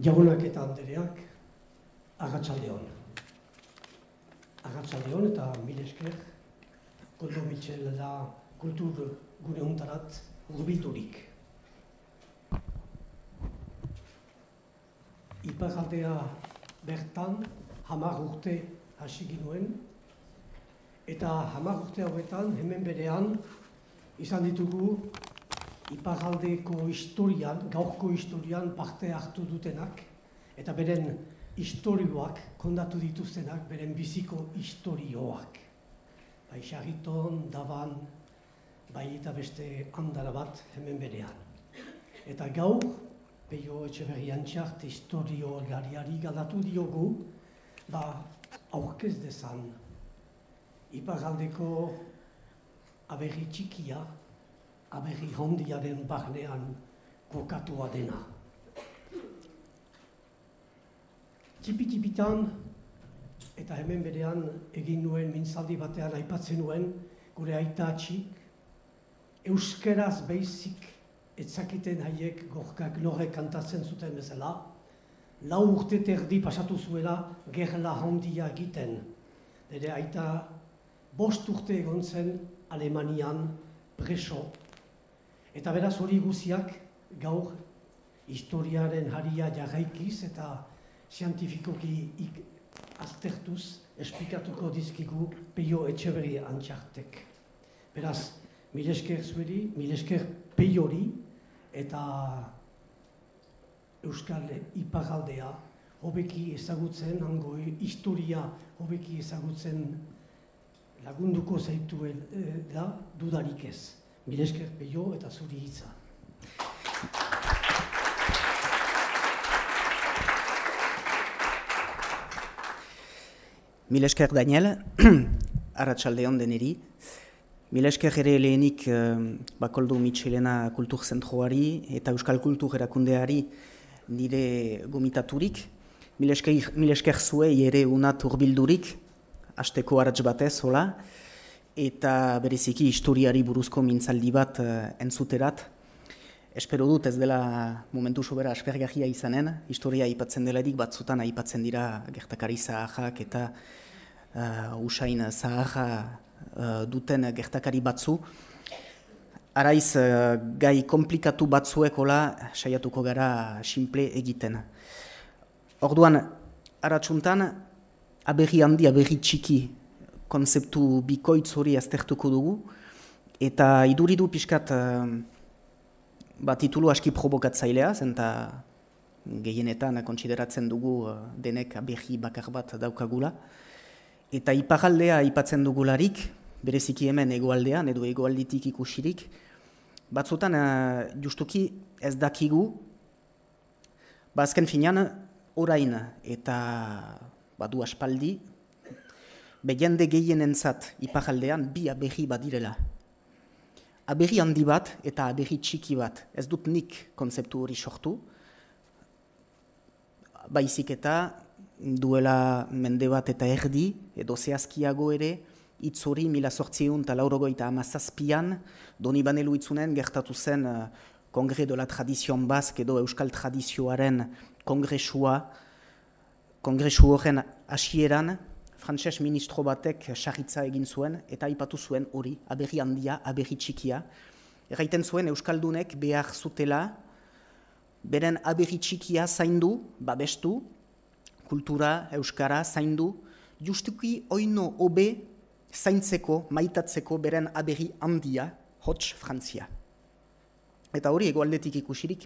jaunak eta andereak, agatzaldeon. eta mil esker, da kultur gure hontarat urbiturik. Iparaldea bertan hamar urte hasi ginuen, eta hamar urte horretan hemen berean izan ditugu iparaldeko historian, gaurko historian parte hartu dutenak, eta beren historioak kondatu dituztenak, beren biziko historioak. Bai, xarriton, daban, bai eta beste handara bat hemen berean. Eta gaur, peio berrian txart historio gariari galatu diogu, ba, aurkez dezan, iparaldeko aberri txikia, aberri den barnean kokatua dena. Tipi-tipitan eta hemen berean egin nuen mintzaldi batean aipatzen nuen gure aita atxik, euskeraz beizik etzakiten haiek gorkak nore kantatzen zuten bezala, lau urte terdi pasatu zuela gerla handia egiten. Dere aita bost urte egon zen Alemanian preso Eta beraz hori guziak gaur historiaren haria jarraikiz eta zientifikoki ik aztertuz esplikatuko dizkigu peio etxeberi antxartek. Beraz, milesker zueri, milesker peiori eta Euskal Ipagaldea hobeki ezagutzen, hango historia hobeki ezagutzen lagunduko zaituen eh, da dudarik ez. Milesker peio eta zuri hitza. Milesker Daniel, arratxalde hon deneri. Milesker ere lehenik eh, Bakoldo Michelena Kultur Zentroari eta Euskal Kultur erakundeari nire gomitaturik. Milesker, milesker zuei ere una urbildurik, asteko arratz batez, hola eta bereziki historiari buruzko mintzaldi bat uh, entzuterat. Espero dut ez dela momentu sobera aspergahia izanen, historia aipatzen edik, batzutan aipatzen dira gertakari zahajak eta uh, usain zahaja eh, duten gertakari batzu. Araiz, uh, gai komplikatu batzuekola saiatuko gara simple egiten. Orduan, aratsuntan, aberri handi, aberri txiki konzeptu bikoitz hori aztertuko dugu, eta iduridu pixkat, eh, bat titulu aski provokatzailea, zenta gehienetan kontsideratzen dugu eh, denek abehi bakar bat daukagula, eta iparaldea aipatzen dugularik, bereziki hemen egoaldean, edo egoalditik ikusirik, batzutan eh, justuki ez dakigu, bazken ba, finan, orain eta badu aspaldi, behende gehienentzat ipajaldean bi aberri badirela. Aberri handi bat eta aberri txiki bat, ez dut nik konzeptu hori sortu, baizik eta duela mende bat eta erdi, edo zehazkiago ere, itzori mila sortzeun eta goita amazazpian, doni banelu itzunen gertatu zen eh, kongre dola tradizion bazk edo euskal tradizioaren kongresua, kongresu horren hasieran frantses ministro batek sarritza egin zuen, eta aipatu zuen hori, aberri handia, aberri txikia. Erraiten zuen Euskaldunek behar zutela, beren aberri txikia zaindu, babestu, kultura, Euskara zaindu, justuki oino obe zaintzeko, maitatzeko beren aberri handia, hots Frantzia. Eta hori egoaldetik ikusirik,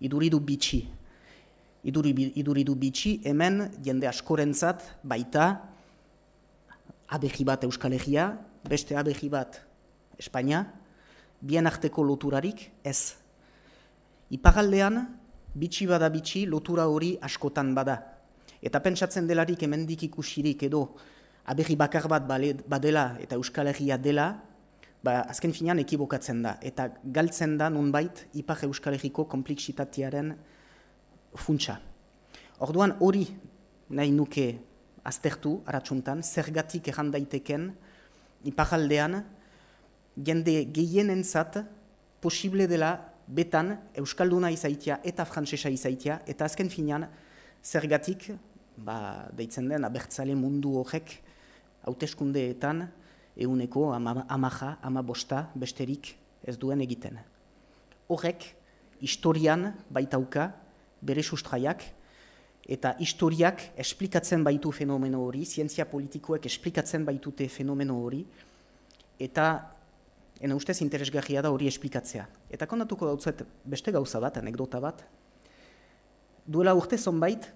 iduridu bitxi, iduridu bitxi hemen jende askorentzat baita abegi bat Euskalegia, beste abegi bat Espainia, bien arteko loturarik ez. Ipagaldean, bitxi bada bitxi lotura hori askotan bada. Eta pentsatzen delarik hemendik ikusirik edo abegi bakar bat badela eta Euskalegia dela, ba, azken finean ekibokatzen da. Eta galtzen da nunbait Ipag Euskalegiko kompliksitatearen funtsa. Orduan hori nahi nuke aztertu, aratsuntan, zergatik erran daiteken, ipajaldean, jende gehienentzat posible dela betan Euskalduna izaitia eta Frantsesa izaitia, eta azken finean, zergatik, ba, deitzen den, abertzale mundu horrek, hauteskundeetan, eguneko, ama, amaja, ama bosta, besterik ez duen egiten. Horrek, historian baitauka, bere sustraiak, eta historiak esplikatzen baitu fenomeno hori, zientzia politikoek esplikatzen baitute fenomeno hori, eta ena ustez interesgarria da hori esplikatzea. Eta kondatuko dautzuet beste gauza bat, anekdota bat, duela urte zonbait,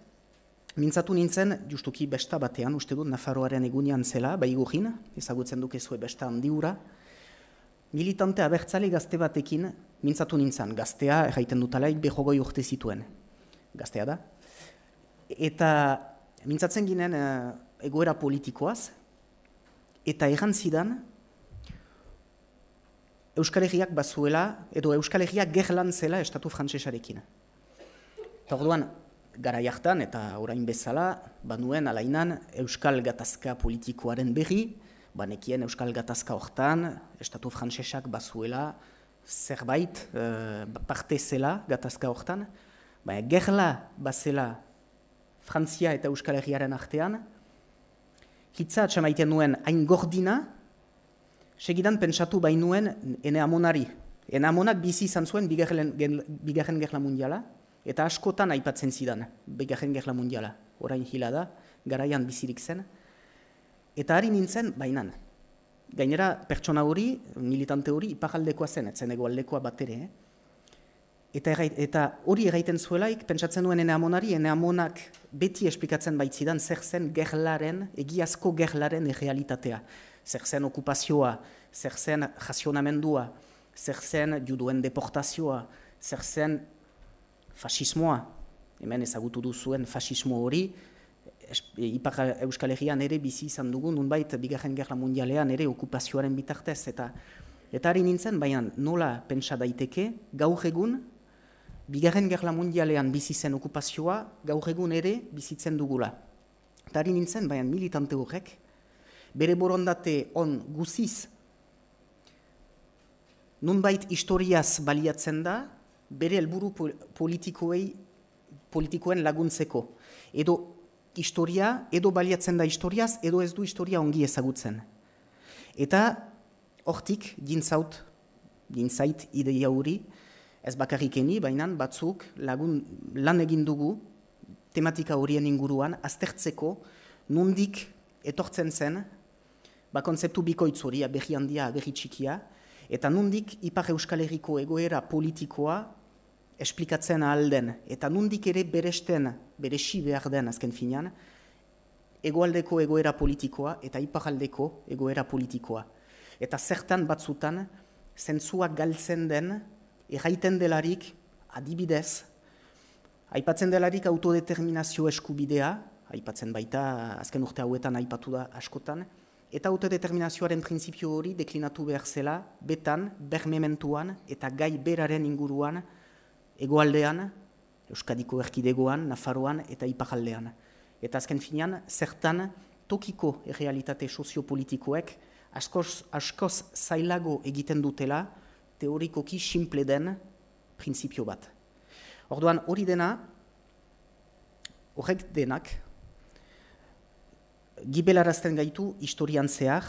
mintzatu nintzen, justuki besta batean, uste dut, Nafarroaren egunean zela, bai gugin, ezagutzen duke zue besta handiura, militante abertzale gazte batekin mintzatu nintzen, gaztea, erraiten dutala, behogoi urte zituen. Gaztea da, eta mintzatzen ginen eh, egoera politikoaz, eta egan zidan, Euskal Herriak bazuela, edo Euskal Herriak gerlan zela Estatu Frantsesarekin. Eta orduan, gara jartan, eta orain bezala, banuen alainan Euskal Gatazka politikoaren berri, banekien Euskal Gatazka hortan, Estatu Frantsesak bazuela, zerbait, e, parte zela Gatazka hortan, baina gerla bazela Frantzia eta Euskal Herriaren artean, hitza atxamaiten nuen hain gordina, segidan pentsatu bainuen ene amonari. Ene amonak bizi izan zuen bigarren, bigarren gerla mundiala, eta askotan aipatzen zidan bigarren gerla mundiala. Orain hila da, garaian bizirik zen. Eta ari nintzen, bainan. Gainera, pertsona hori, militante hori, ipar aldekoa zen, etzen ego aldekoa bat ere, eh? Eta, eta hori erraiten zuelaik, pentsatzen duen ene amonari, ene beti esplikatzen baitzidan zer zen gerlaren, egiazko gerlaren errealitatea. Zer zen okupazioa, zer zen jasionamendua, zer zen juduen deportazioa, zer zen fasismoa. Hemen ezagutu du zuen fasismo hori, Ipar Euskal Herrian ere bizi izan dugun, nunbait Bigarren Gerla Mundialean ere okupazioaren bitartez. Eta, eta ari nintzen, baina nola pentsa daiteke, gaur egun, Bigarren gerla mundialean bizi zen okupazioa gaur egun ere bizitzen dugula. Tari nintzen baina militante horrek, bere borondate on guziz nunbait historiaz baliatzen da bere helburu politikoei politikoen laguntzeko. Edo historia edo baliatzen da historiaz edo ez du historia ongi ezagutzen. Eta hortik gintzaut, gintzait ideia hori, ez bakarrikeni, baina batzuk lagun lan egin dugu tematika horien inguruan aztertzeko nundik etortzen zen ba konzeptu bikoitz hori, berri handia, berri txikia, eta nundik Ipar Euskal Herriko egoera politikoa esplikatzen den eta nundik ere beresten, beresi behar den azken finean, egoaldeko egoera politikoa eta iparaldeko egoera politikoa. Eta zertan batzutan, zentzua galtzen den erraiten delarik, adibidez, aipatzen delarik autodeterminazio eskubidea, aipatzen baita, azken urte hauetan aipatu da askotan, eta autodeterminazioaren printzipio hori deklinatu behar zela, betan, bermementuan eta gai beraren inguruan, egoaldean, Euskadiko erkidegoan, Nafarroan eta Iparaldean. Eta azken finean, zertan tokiko errealitate soziopolitikoek askoz, askoz zailago egiten dutela, teorikoki simple den prinsipio bat. Orduan hori dena, horrek denak, gibelarazten gaitu historian zehar,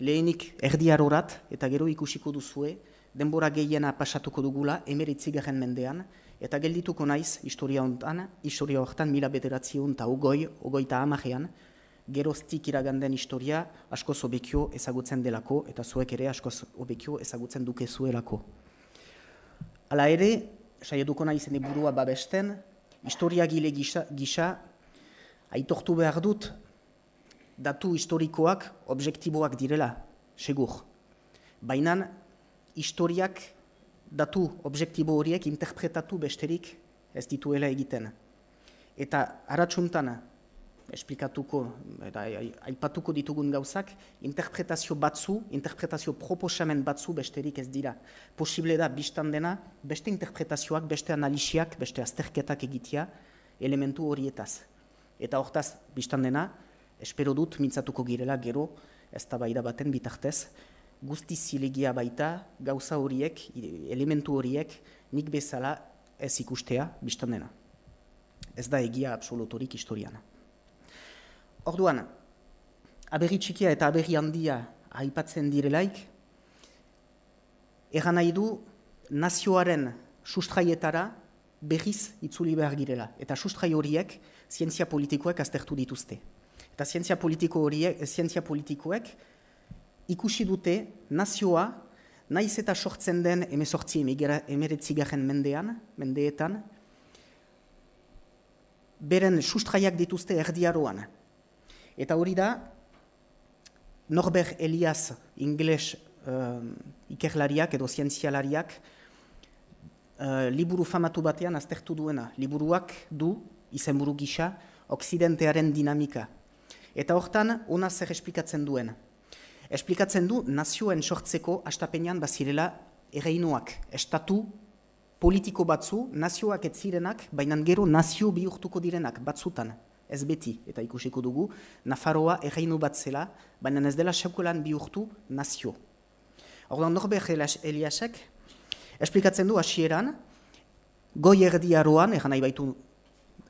lehenik erdi eta gero ikusiko duzue, denbora gehiena pasatuko dugula, emeritzigaren mendean, eta geldituko naiz historia honetan, historia horretan mila bederatzi honetan, ogoi, ogoi eta amajean, geroztik iraganden den historia asko zobekio ezagutzen delako eta zuek ere asko zobekio ezagutzen duke zuelako. Ala ere, saioduko nahi zen burua babesten, historia gile gisa, gisa aitortu behar dut datu historikoak objektiboak direla, segur. Baina historiak datu objektibo horiek interpretatu besterik ez dituela egiten. Eta haratsuntan, esplikatuko, eta aipatuko ditugun gauzak, interpretazio batzu, interpretazio proposamen batzu besterik ez dira. Posible da, biztan dena, beste interpretazioak, beste analisiak, beste azterketak egitea, elementu horietaz. Eta hortaz, biztan dena, espero dut, mintzatuko girela, gero, ez da baida baten bitartez, guzti zilegia baita, gauza horiek, elementu horiek, nik bezala ez ikustea, biztan dena. Ez da egia absolutorik historiana. Orduan, aberri txikia eta aberri handia aipatzen direlaik, eran nahi du nazioaren sustraietara berriz itzuli behar girela. Eta sustrai horiek zientzia politikoek aztertu dituzte. Eta zientzia, politiko horiek, zientzia politikoek ikusi dute nazioa naiz eta sortzen den emezortzi emeretzigaren mendean, mendeetan, beren sustraiak dituzte erdiaroan, Eta hori da, Norbert Elias ingles uh, ikerlariak edo zientzialariak eh, liburu famatu batean aztertu duena. Liburuak du, izenburu gisa, oksidentearen dinamika. Eta hortan, ona zer esplikatzen duen. Esplikatzen du, nazioen sortzeko astapenean bazirela erreinoak, estatu politiko batzu, nazioak ez zirenak, baina gero nazio bihurtuko direnak batzutan, ez beti, eta ikusiko dugu, Nafarroa erreinu bat zela, baina ez dela sekulan bihurtu nazio. da Norbert Eliasek, esplikatzen du hasieran, goi erdi aroan, egan nahi baitu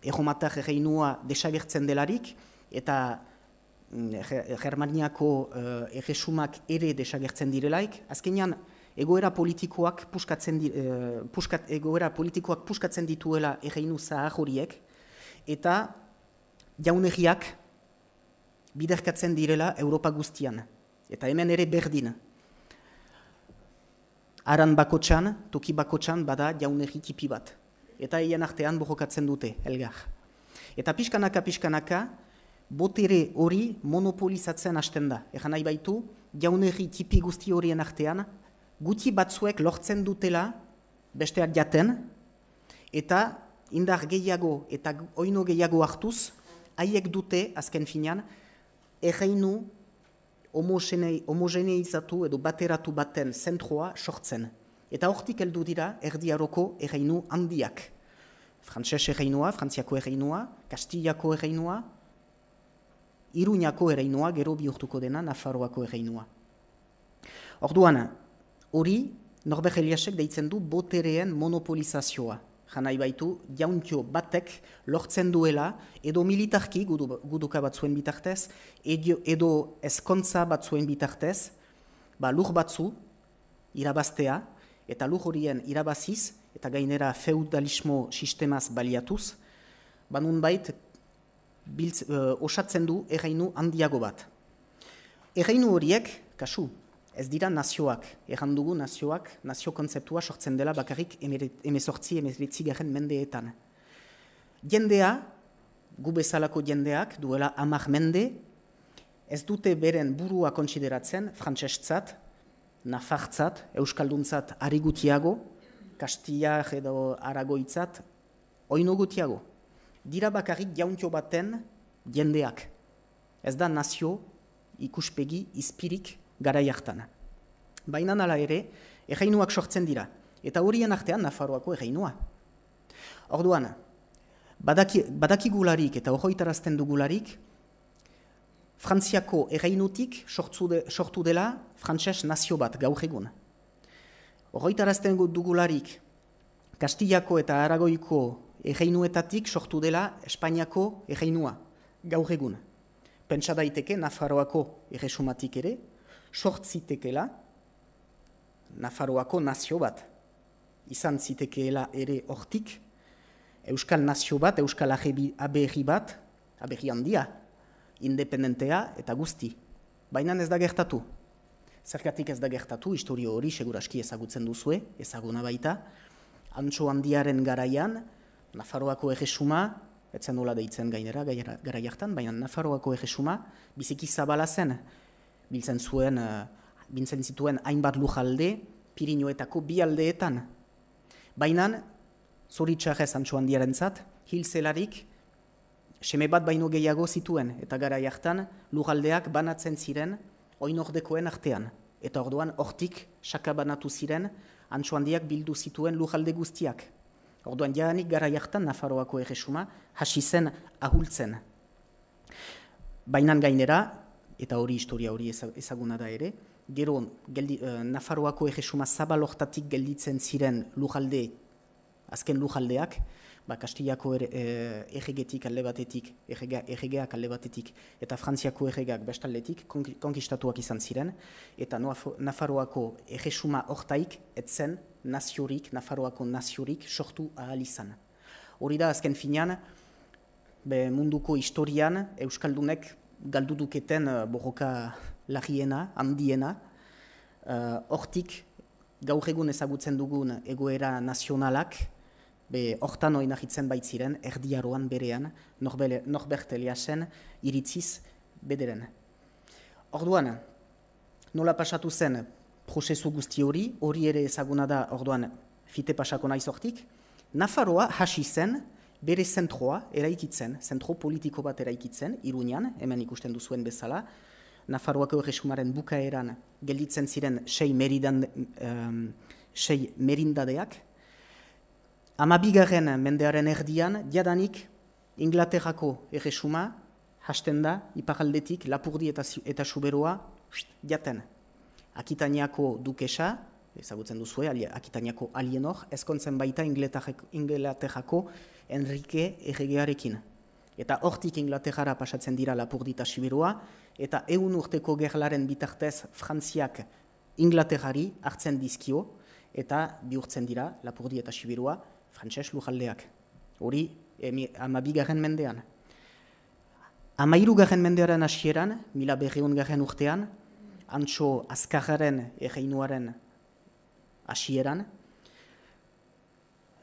erreinua desagertzen delarik, eta mm, Germaniako uh, erresumak ere desagertzen direlaik, azkenean egoera politikoak puskatzen, di, eh, puskat, egoera politikoak puskatzen dituela erreinu zahar horiek, eta jaunegiak biderkatzen direla Europa guztian. Eta hemen ere berdin. Aran bakotxan, toki bakotxan, bada jaunegi tipi bat. Eta eien artean borrokatzen dute, elgar. Eta pixkanaka, pixkanaka, botere hori monopolizatzen hasten da. Egan nahi baitu, jaunegi tipi guzti horien artean, guti batzuek lortzen dutela, besteak jaten, eta indar gehiago eta oino gehiago hartuz, haiek dute, azken finean, erreinu homogeneizatu edo bateratu baten zentroa sortzen. Eta hortik heldu dira erdiaroko erreinu handiak. Frantses erreinua, Frantziako erreinua, Kastillako erreinua, Iruñako erreinua, gero bihurtuko dena, Nafarroako erreinua. Orduan, hori Norbert deitzen du botereen monopolizazioa janai baitu, jauntio batek lortzen duela, edo militarki ba, guduka batzuen bitartez, edo, edo ezkontza batzuen bitartez, ba, lur batzu irabaztea, eta lur horien irabaziz, eta gainera feudalismo sistemaz baliatuz, banun bait, biltz, eh, osatzen du erreinu handiago bat. Erreinu horiek, kasu, ez dira nazioak, errandugu nazioak, nazio kontzeptua sortzen dela bakarrik emezortzi, emezritzi garen mendeetan. Jendea, gu bezalako jendeak, duela amak mende, ez dute beren burua kontsideratzen, frantxestzat, nafartzat, euskalduntzat ari gutiago, kastiak edo aragoitzat, oino gutiago. Dira bakarrik jauntio baten jendeak. Ez da nazio ikuspegi izpirik gara jartan. Baina nala ere, erreinuak sortzen dira, eta horien artean, Nafarroako erreinua. Orduan, badakigularik eta orgoitarazten dugularik, frantziako erreinutik sortu dela, Frantses nazio bat gaur egun. dugularik, kastillako eta aragoiko erreinuetatik sortu dela, espainiako erreinua gaur egun. Pentsa daiteke, Nafarroako erresumatik ere, sortzitekela, Nafarroako nazio bat, izan zitekeela ere hortik, Euskal nazio bat, Euskal aberri bat, aberri handia, independentea eta guzti. Baina ez da gertatu. Zergatik ez da gertatu, historio hori seguraski ezagutzen duzue, ezaguna baita, antxo handiaren garaian, Nafarroako erresuma, etzen nola deitzen gainera, gara jartan, baina Nafarroako erresuma biziki zabala zen, biltzen zuen, eh, biltzen zituen hainbat lujalde, pirinioetako bi aldeetan. Baina, zoritxar ez antxuan diaren zat, hil zelarik, seme baino gehiago zituen, eta gara jartan, lujaldeak banatzen ziren, oin ordekoen artean. Eta orduan, hortik sakabanatu ziren, antxuandiak bildu zituen lujalde guztiak. Orduan, jaanik gara jartan, Nafarroako erresuma, hasi zen ahultzen. Bainan gainera, eta hori historia hori ezaguna da ere. Gero, geldi, uh, Nafarroako egesuma zabalohtatik gelditzen ziren lujalde, azken lujaldeak, ba, Kastillako er, eh, ejegetik alde batetik, ejegea, alde batetik, eta Frantziako erregeak bestaldetik, konkistatuak izan ziren, eta Nafarroako egesuma hortaik, etzen, naziorik, Nafarroako naziorik, sortu ahal izan. Hori da, azken finean, Be, munduko historian Euskaldunek galdu duketen uh, borroka lagiena, handiena. Uh, hortik gaur egun ezagutzen dugun egoera nazionalak, be hortan hori nahitzen baitziren, erdiaroan berean, norbert eliasen, iritziz bederen. Orduan, nola pasatu zen prozesu guzti hori, hori ere ezaguna da orduan fite pasako naiz hortik, Nafarroa hasi zen, bere zentroa eraikitzen, zentro politiko bat eraikitzen, Iruñan, hemen ikusten duzuen bezala, Nafarroako erresumaren bukaeran gelditzen ziren sei, meridan, um, sei merindadeak. Amabigarren mendearen erdian, jadanik Inglaterrako erresuma hasten da, iparaldetik, lapurdi eta, eta suberoa pst, jaten. Akitaniako dukesa, ezagutzen duzue, Akitaniako alienor, ezkontzen baita Inglaterrako, Inglaterrako Enrique Erregearekin. Eta hortik Inglaterra pasatzen dira lapurdita Sibirua, eta egun urteko gerlaren bitartez Frantziak Inglaterrari hartzen dizkio, eta bihurtzen dira lapurdi eta Sibirua frantses lujaldeak. Hori, amabigaren mendean. Amairu garen mendearen hasieran, mila berriun garen urtean, antxo azkarren erreinuaren hasieran,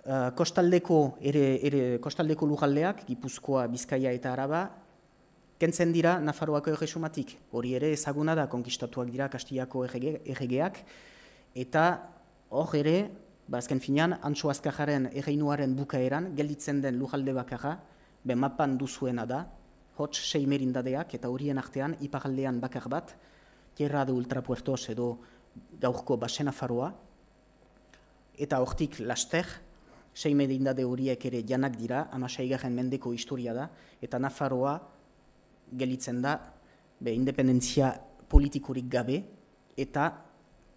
Eh, kostaldeko, ere, ere, kostaldeko lujaldeak, Gipuzkoa, Bizkaia eta Araba, kentzen dira Nafarroako erresumatik. Hori ere ezaguna da, konkistatuak dira Kastiako erregeak, eta hor ere, bazken ba, finean, Antso Azkajaren erreinuaren bukaeran, gelditzen den lujalde bakarra, be mapan duzuena da, hots seimerindadeak eta horien artean ipagaldean bakar bat, Tierra du Ultrapuertos edo gaurko basen afaroa eta hortik laster, sei medindade horiek ere janak dira, garen mendeko historia da, eta Nafarroa gelitzen da, be, independentzia politikorik gabe, eta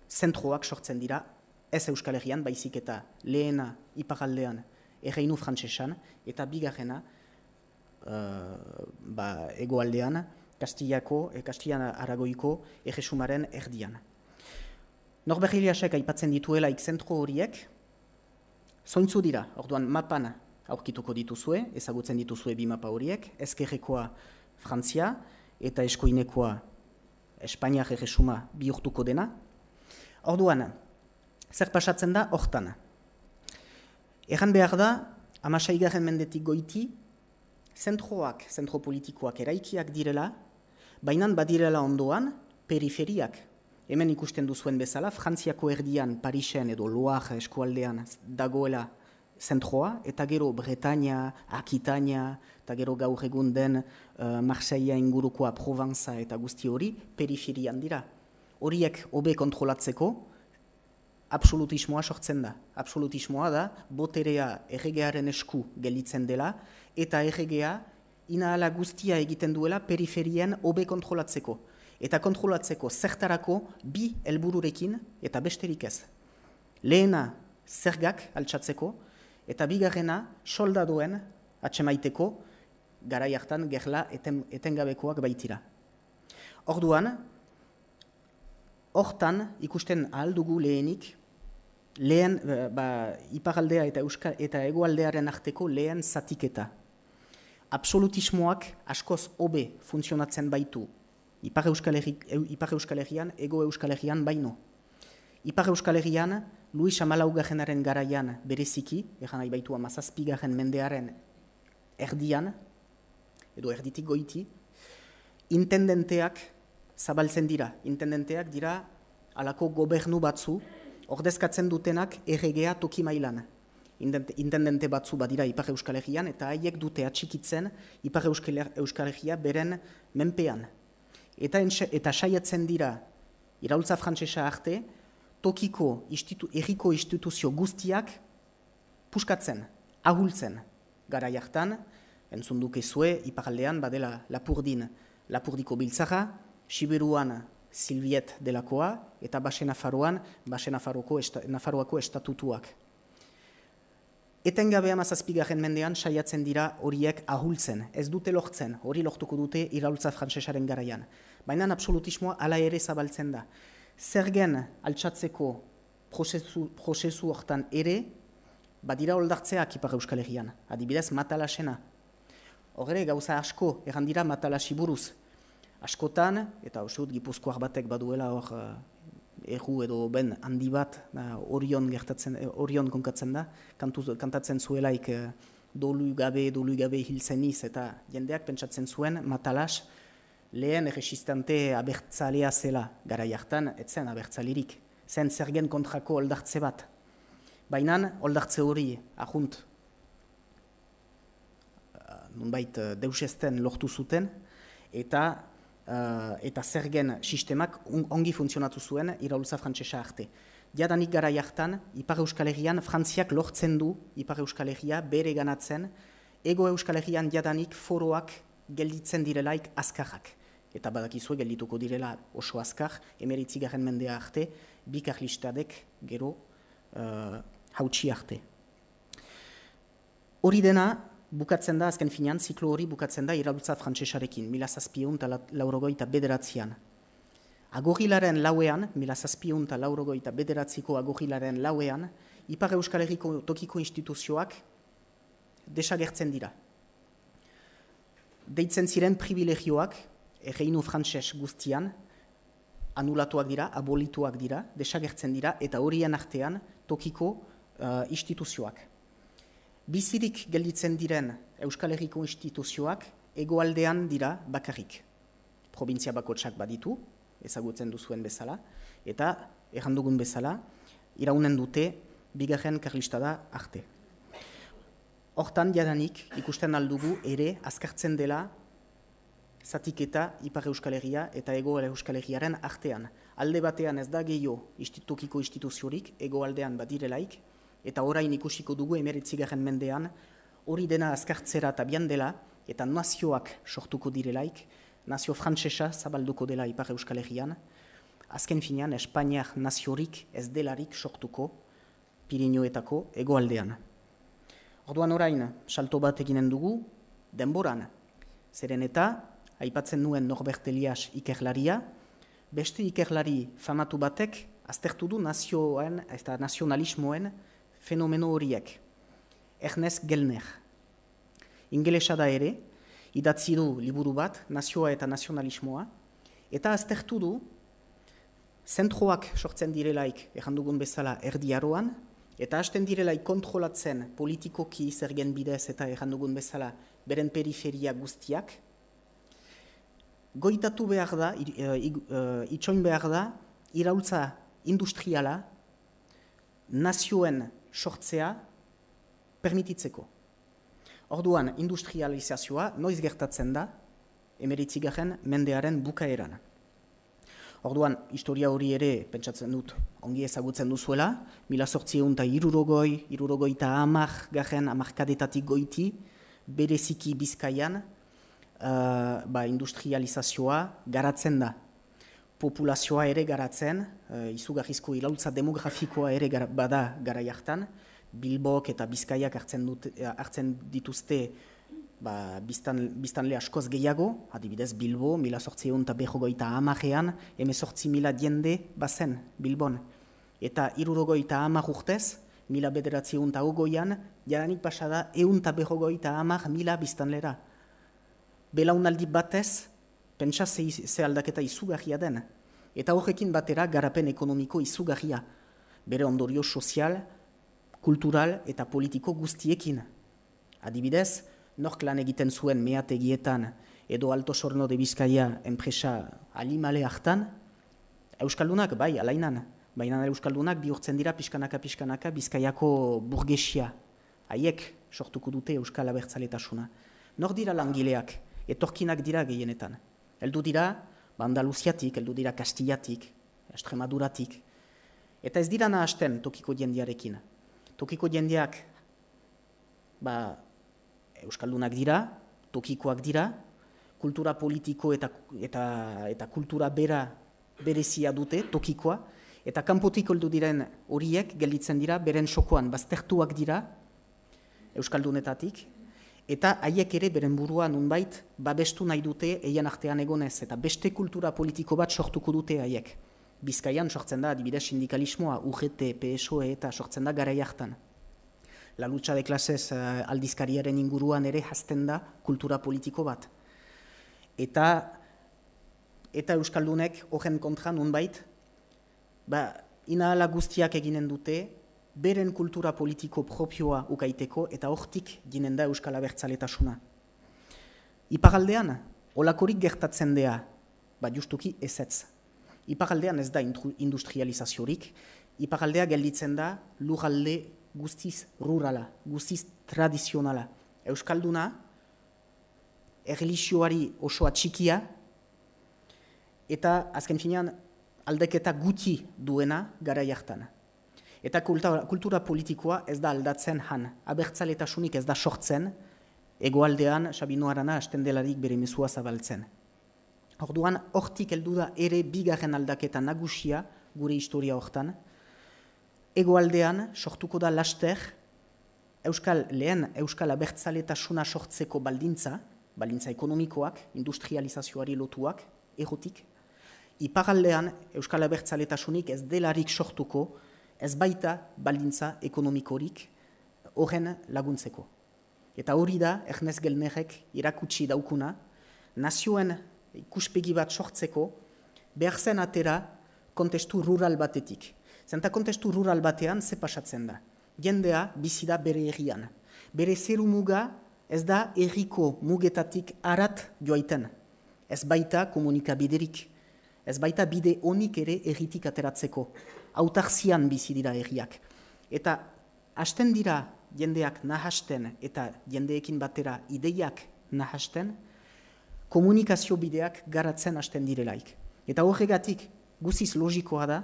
zentroak sortzen dira, ez Euskal Herrian, baizik eta lehena, iparaldean, erreinu frantsesan, eta bigarrena, uh, ba, egoaldean, Kastillako, e, eh, Kastian Aragoiko, erresumaren erdian. Norberriliasek aipatzen dituela zentro horiek, Zointzu dira, orduan mapan aurkituko dituzue, ezagutzen dituzue bi mapa horiek, ezkerrekoa Frantzia eta eskoinekoa Espainia jeresuma bihurtuko dena. Orduan, zer pasatzen da hortana. Egan behar da, amasaigarren mendetik goiti, zentroak, zentropolitikoak eraikiak direla, bainan badirela ondoan, periferiak, hemen ikusten duzuen bezala, Frantziako erdian, Parisen edo Loire eskualdean dagoela zentroa, eta gero Bretaña, Akitania, eta gero gaur egun den uh, Marseilla ingurukoa, Provenza eta guzti hori, periferian dira. Horiek hobe kontrolatzeko, absolutismoa sortzen da. Absolutismoa da, boterea erregearen esku gelitzen dela, eta erregea inahala guztia egiten duela periferien hobe kontrolatzeko eta kontrolatzeko zertarako bi helbururekin eta besterik ez. Lehena zergak altsatzeko eta bigarrena soldaduen atxemaiteko gara jartan gerla etengabekoak baitira. Orduan, hortan ikusten ahal lehenik, lehen eh, ba, iparaldea eta, euska, eta egoaldearen arteko lehen zatiketa. Absolutismoak askoz hobe funtzionatzen baitu Ipar Euskal, Ipar Euskal Herrian, ego Euskal Herrian baino. Ipar Euskal Herrian, Luis Amalau garaian garaian bereziki, egan nahi baitua mazazpi mendearen erdian, edo erditik goiti, intendenteak zabaltzen dira. Intendenteak dira alako gobernu batzu, ordezkatzen dutenak erregea toki mailan. Intendente batzu badira Ipar Euskal Herrian, eta haiek dute atxikitzen Ipar Euskal Herria beren menpean eta, entse, eta saiatzen dira iraultza frantsesa arte, tokiko institu, erriko instituzio guztiak puskatzen, ahultzen gara jartan, entzun duke zue, iparaldean badela Lapurdin Lapurdiko biltzara, Siberuan Silviet delakoa, eta Basen Afaroan Basen esta, estatutuak Etengabe ama zazpigarren mendean saiatzen dira horiek ahultzen, ez dute lortzen, hori lortuko dute iraultza frantsesaren garaian. Baina absolutismoa ala ere zabaltzen da. Zergen altsatzeko prozesu, prozesu hortan ere, badira oldartzea ipar euskal herrian, adibidez matalasena. Horre gauza asko, egan dira matalasi buruz. Askotan, eta hau gipuzkoak batek baduela hor eh, erru edo ben handi bat da, orion gertatzen eh, orion konkatzen da kantu, kantatzen zuelaik eh, dolu gabe dolu gabe zeniz eta jendeak pentsatzen zuen matalas lehen erresistante abertzalea zela gara jartan etzen abertzalirik zen zergen kontrako oldartze bat baina oldartze hori ahunt eh, nunbait deusesten lortu zuten eta Eh, eta zer gen sistemak ongi funtzionatu zuen iraultza frantsesa arte. Jadanik gara jartan, Ipar Euskal Herrian, Frantziak lortzen du Ipar Euskal Herria bere ganatzen, ego Euskal Herrian jadanik foroak gelditzen direlaik azkarrak. Eta badakizue geldituko direla oso azkar, emeritzi mendea arte, bikar listadek gero eh, hautsi arte. Hori dena, bukatzen da, azken finean, ziklo hori bukatzen da iraultza frantsesarekin, milazazpion eta laurogoi bederatzean. Agogilaren lauean, milazazpion eta laurogoi eta agogilaren lauean, Ipar Euskal Herriko Tokiko Instituzioak desagertzen dira. Deitzen ziren privilegioak, erreinu frantses guztian, anulatuak dira, abolituak dira, desagertzen dira, eta horien artean tokiko eh, instituzioak bizirik gelditzen diren Euskal Herriko instituzioak egoaldean dira bakarrik. Provintzia bakotsak baditu, ezagutzen duzuen bezala, eta errandugun bezala, iraunen dute bigarren karlista da arte. Hortan jadanik ikusten aldugu ere azkartzen dela zatiketa Ipar Euskal Herria eta Ego Euskal Herriaren artean. Alde batean ez da gehiago istitukiko instituziorik egoaldean badirelaik, eta orain ikusiko dugu emeritzigaren mendean, hori dena azkartzera eta bian dela, eta nazioak sortuko direlaik, nazio frantsesa zabalduko dela Ipar Euskal egian, azken finean Espainiak naziorik ez delarik sortuko Pirinioetako egoaldean. Orduan orain, salto bat eginen dugu, denboran, zeren eta, aipatzen nuen Norbert Elias ikerlaria, beste ikerlari famatu batek aztertu du nazioen eta nazionalismoen fenomeno horiek. Ernest Gelner. Ingelesa da ere, idatzi du liburu bat, nazioa eta nazionalismoa, eta aztertu du, zentroak sortzen direlaik, erran bezala, erdiaroan, eta hasten direlaik kontrolatzen politikoki zergen bidez eta erran bezala, beren periferia guztiak, goitatu behar da, e, e, itxoin behar da, iraultza industriala, nazioen sortzea permititzeko. Orduan, industrializazioa noiz gertatzen da, emeritzigaren mendearen bukaeran. Orduan, historia hori ere, pentsatzen dut, ongi ezagutzen duzuela, mila sortzi egun irurogoi, irurogoi eta amak garen, amarkadetatik goiti, bereziki bizkaian, uh, ba, industrializazioa garatzen da, populazioa ere garatzen, e, izugarrizko demografikoa ere gar, bada gara jartan, Bilbok eta Bizkaiak hartzen, dut, eh, hartzen dituzte ba, biztan, biztanle askoz gehiago, adibidez Bilbo, mila sortzi egun eta behogoita amajean, sortzi mila diende bazen Bilbon. Eta irurogoita amaj urtez, mila bederatzi egun eta ogoian, jadanik pasada egun eta behogoita amaj mila biztanlera. Belaunaldi batez, pentsa ze, ze aldaketa izugarria den, eta horrekin batera garapen ekonomiko izugarria, bere ondorio sozial, kultural eta politiko guztiekin. Adibidez, nork lan egiten zuen meategietan edo alto sorno de bizkaia enpresa alimale hartan, Euskaldunak, bai, alainan, baina Euskaldunak bihurtzen dira pixkanaka-pixkanaka bizkaiako burgesia. Haiek sortuko dute Euskal Abertzaletasuna. Nor dira langileak, etorkinak dira gehienetan. Eldu dira Andaluziatik, eldu dira Kastillatik, Estremaduratik. Eta ez dira nahazten tokiko jendiarekin. Tokiko jendiak ba, Euskaldunak dira, tokikoak dira, kultura politiko eta, eta, eta kultura bera berezia dute, tokikoa, eta kanpotik eldu diren horiek gelditzen dira, beren sokoan baztertuak dira, Euskaldunetatik, eta haiek ere beren burua nunbait babestu nahi dute eian artean egonez, eta beste kultura politiko bat sortuko dute haiek. Bizkaian sortzen da adibidez sindikalismoa, UGT, PSOE eta sortzen da gara jartan. La lucha de klasez eh, aldizkariaren inguruan ere jazten da kultura politiko bat. Eta, eta Euskaldunek horren kontra nunbait, ba, inahala guztiak eginen dute, beren kultura politiko propioa ukaiteko eta hortik ginen da Euskal Abertzaletasuna. Ipagaldean, olakorik gertatzen dea, bat justuki ezetz. Ipagaldean ez da industrializaziorik, ipagaldea gelditzen da lugalde guztiz rurala, guztiz tradizionala. Euskalduna, erilisioari osoa txikia, eta azken finean aldeketa guti duena gara jartana. Eta kultura, kultura politikoa ez da aldatzen han, abertzaletasunik ez da sortzen, egoaldean Sabinoarana astendelarik bere mezua zabaltzen. Orduan, hortik heldu da ere bigarren aldaketa nagusia gure historia hortan. Egoaldean, sortuko da laster, Euskal lehen Euskal abertzaletasuna sortzeko baldintza, baldintza ekonomikoak, industrializazioari lotuak, erotik. Iparaldean, Euskal abertzaletasunik ez delarik sortuko, ez baita baldintza ekonomikorik horren laguntzeko. Eta hori da, Ernest Gelnerrek irakutsi daukuna, nazioen ikuspegi bat sortzeko, behar zen atera kontestu rural batetik. Zenta kontestu rural batean ze pasatzen da. Jendea bizi da bere errian. Bere zeru muga ez da erriko mugetatik arat joaiten. Ez baita komunikabiderik. Ez baita bide honik ere erritik ateratzeko autarzian bizi dira herriak. Eta hasten dira jendeak nahasten eta jendeekin batera ideiak nahasten, komunikazio bideak garatzen hasten direlaik. Eta horregatik guziz logikoa da,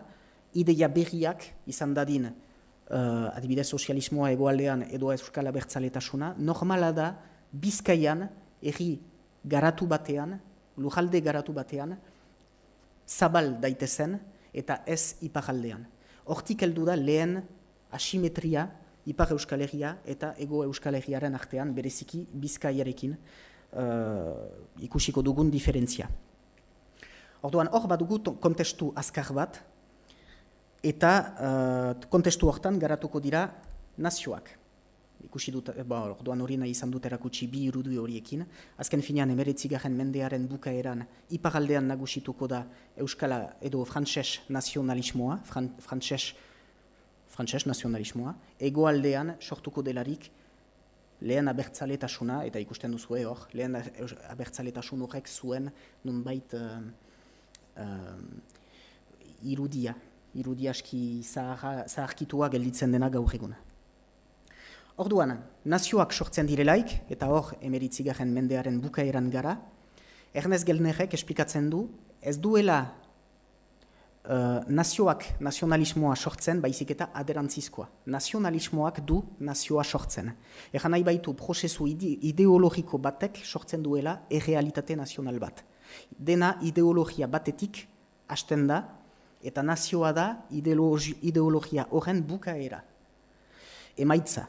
ideia berriak izan dadin uh, adibidez sozialismoa egoaldean edo euskal bertzaletasuna, normala da bizkaian erri garatu batean, lujalde garatu batean, zabal daitezen eta ez iparaldean. Hortik heldu da lehen asimetria ipar euskal herria eta ego euskal herriaren artean bereziki bizkaierekin uh, eh, ikusiko dugun diferentzia. Orduan hor bat dugu kontestu azkar bat eta uh, kontestu hortan garatuko dira nazioak ikusi dut, eh, ba, orduan hori izan dut erakutsi bi irudu horiekin. Azken finean, emeretzigaren mendearen bukaeran, ipagaldean nagusituko da Euskala edo frantses nazionalismoa, fran, frantses, frantses nazionalismoa, egoaldean sortuko delarik lehen abertzaletasuna, eta ikusten duzu eh, hor, lehen abertzaletasun horrek zuen nunbait uh, eh, irudia, irudiaski zahar, zaharkitua gelditzen dena gaur eguna. Orduan, nazioak sortzen direlaik, eta hor emeritzigaren mendearen bukaeran gara, Ernest Gelnerek esplikatzen du, ez duela eh, nazioak nazionalismoa sortzen, baizik eta aderantzizkoa. Nazionalismoak du nazioa sortzen. Egan nahi baitu, prozesu ideologiko batek sortzen duela errealitate nazional bat. Dena ideologia batetik hasten da, eta nazioa da ideologia horren bukaera. Emaitza.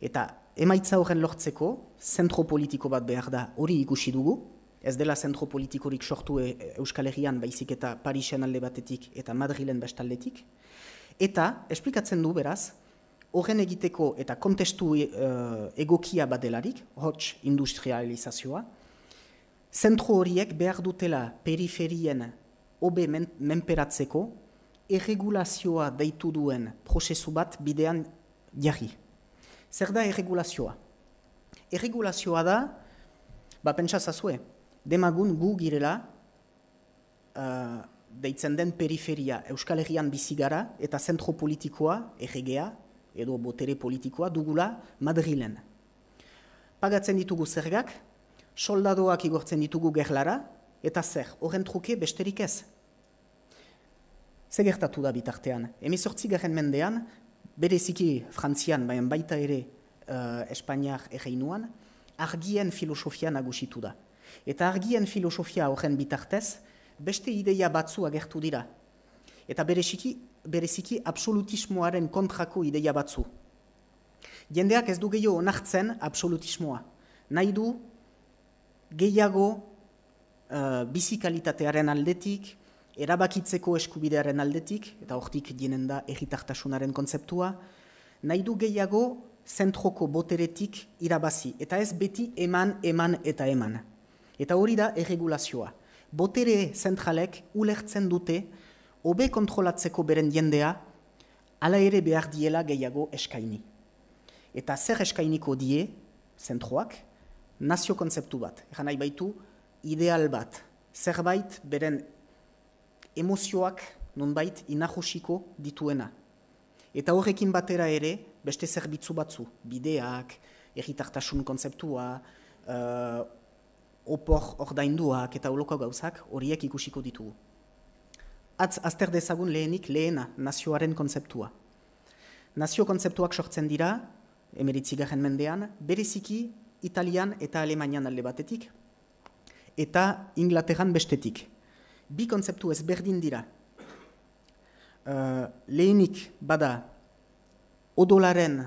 Eta emaitza horren lortzeko, zentro politiko bat behar da hori ikusi dugu, ez dela zentro politikorik sortu e, Euskal Herrian baizik eta Parisen alde batetik eta Madrilen bestaldetik. Eta, esplikatzen du beraz, horren egiteko eta kontestu e, egokia badelarik, hots industrializazioa, zentro horiek behar dutela periferien obe menperatzeko, erregulazioa deitu duen prozesu bat bidean jarri. Zer da erregulazioa? Erregulazioa da, ba zazue, demagun gu girela, uh, deitzen den periferia Euskal Herrian bizigara eta zentro politikoa, erregea, edo botere politikoa dugula Madrilen. Pagatzen ditugu zergak, soldadoak igortzen ditugu gerlara, eta zer, horren truke besterik ez. Zegertatu da bitartean, emisortzi garen mendean, bereziki frantzian, baina baita ere uh, eh, Espainiak erreinuan, argien filosofia nagusitu da. Eta argien filosofia horren bitartez, beste ideia batzu agertu dira. Eta bereziki, bereziki absolutismoaren kontrako ideia batzu. Jendeak ez du gehiago onartzen absolutismoa. Nahi du gehiago uh, eh, bizikalitatearen aldetik, erabakitzeko eskubidearen aldetik, eta hortik jenen da erritartasunaren kontzeptua, nahi du gehiago zentroko boteretik irabazi, eta ez beti eman, eman eta eman. Eta hori da erregulazioa. Botere zentralek ulertzen dute, hobe kontrolatzeko beren jendea, ala ere behar diela gehiago eskaini. Eta zer eskainiko die, zentroak, nazio kontzeptu bat. Egan nahi baitu, ideal bat. Zerbait, beren emozioak nonbait inajosiko dituena. Eta horrekin batera ere, beste zerbitzu batzu, bideak, erritartasun konzeptua, uh, eh, opor ordainduak eta uloko gauzak horiek ikusiko ditugu. Atz, azter dezagun lehenik lehena nazioaren konzeptua. Nazio konzeptuak sortzen dira, emeritzigarren mendean, bereziki Italian eta Alemanian alde batetik, eta Inglaterran bestetik, bi konzeptu ezberdin dira. Uh, lehenik bada odolaren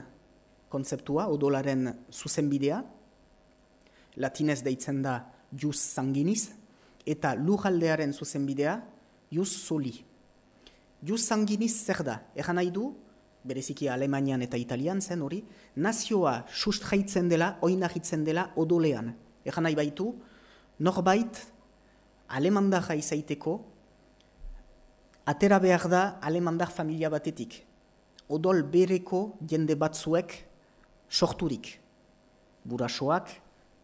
konzeptua, odolaren zuzenbidea, latinez deitzen da jus sanguinis, eta lujaldearen zuzenbidea jus soli. Jus sanguinis zer da? Egan nahi du, bereziki Alemanian eta Italian zen hori, nazioa sustraitzen dela, oinahitzen dela odolean. Egan nahi baitu, norbait alemandarra izaiteko, atera behar da alemandar familia batetik. Odol bereko jende batzuek sorturik. Burasoak,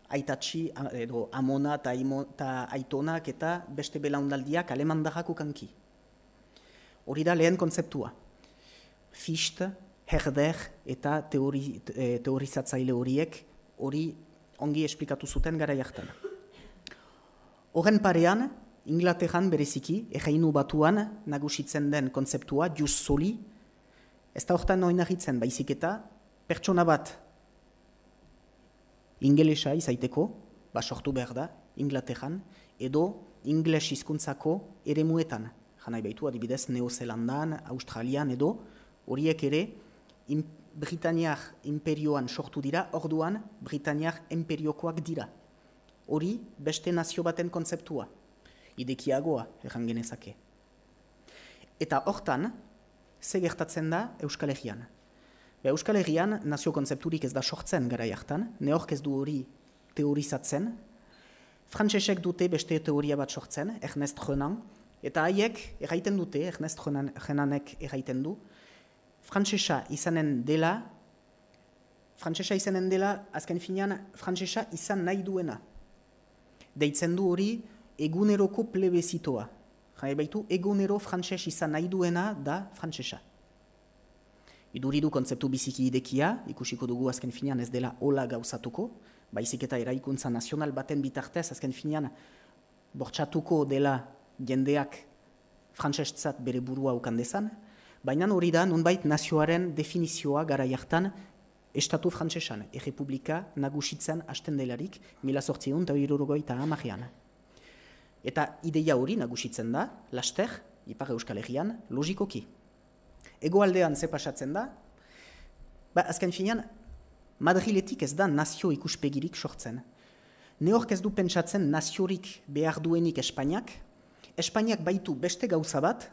aitatxi, edo, amona eta aitonak eta beste belaundaldiak alemandarrak ukanki. Hori da lehen kontzeptua. Fist, herder eta e, teorizatzaile horiek hori ongi esplikatu zuten gara jartana. Horren parean, Inglaterran bereziki, erreinu batuan nagusitzen den konzeptua, just soli, ez da horretan noin ahitzen baizik eta pertsona bat ingelesa izaiteko, ba sortu behar da, Inglaterran, edo ingles izkuntzako ere muetan, janai baitu, adibidez, Neozelandan, Australian, edo horiek ere, Britaniak imperioan sortu dira, orduan Britaniak imperiokoak dira hori beste nazio baten kontzeptua, idekiagoa erran genezake. Eta hortan, ze gertatzen da Euskal Herrian. Be, ba, Euskal Herrian nazio kontzepturik ez da sortzen gara jartan, ne ez du hori teorizatzen, frantsesek dute beste teoria bat sortzen, Ernest Renan, eta haiek erraiten dute, Ernest Renanek erraiten du, frantsesa izanen dela, frantsesa izanen dela, azken finean, frantsesa izan nahi duena, deitzen du hori eguneroko plebezitoa. Jai baitu, egunero frantses izan nahi duena da frantsesa. Iduri du konzeptu biziki idekia, ikusiko dugu azken finean ez dela hola gauzatuko, baizik eta eraikuntza nazional baten bitartez azken finean bortxatuko dela jendeak frantxezat bere burua ukandezan, baina hori da nunbait nazioaren definizioa gara jartan Estatu frantsesan, errepublika nagusitzen hasten delarik, mila sortzion eta irurogoi eta Eta ideia hori nagusitzen da, laster, ipar euskal herrian, logikoki. Ego aldean ze pasatzen da, ba, azken finean, Madriletik ez da nazio ikuspegirik sortzen. Neork ez du pentsatzen naziorik behar duenik Espainiak, Espainiak baitu beste gauza bat,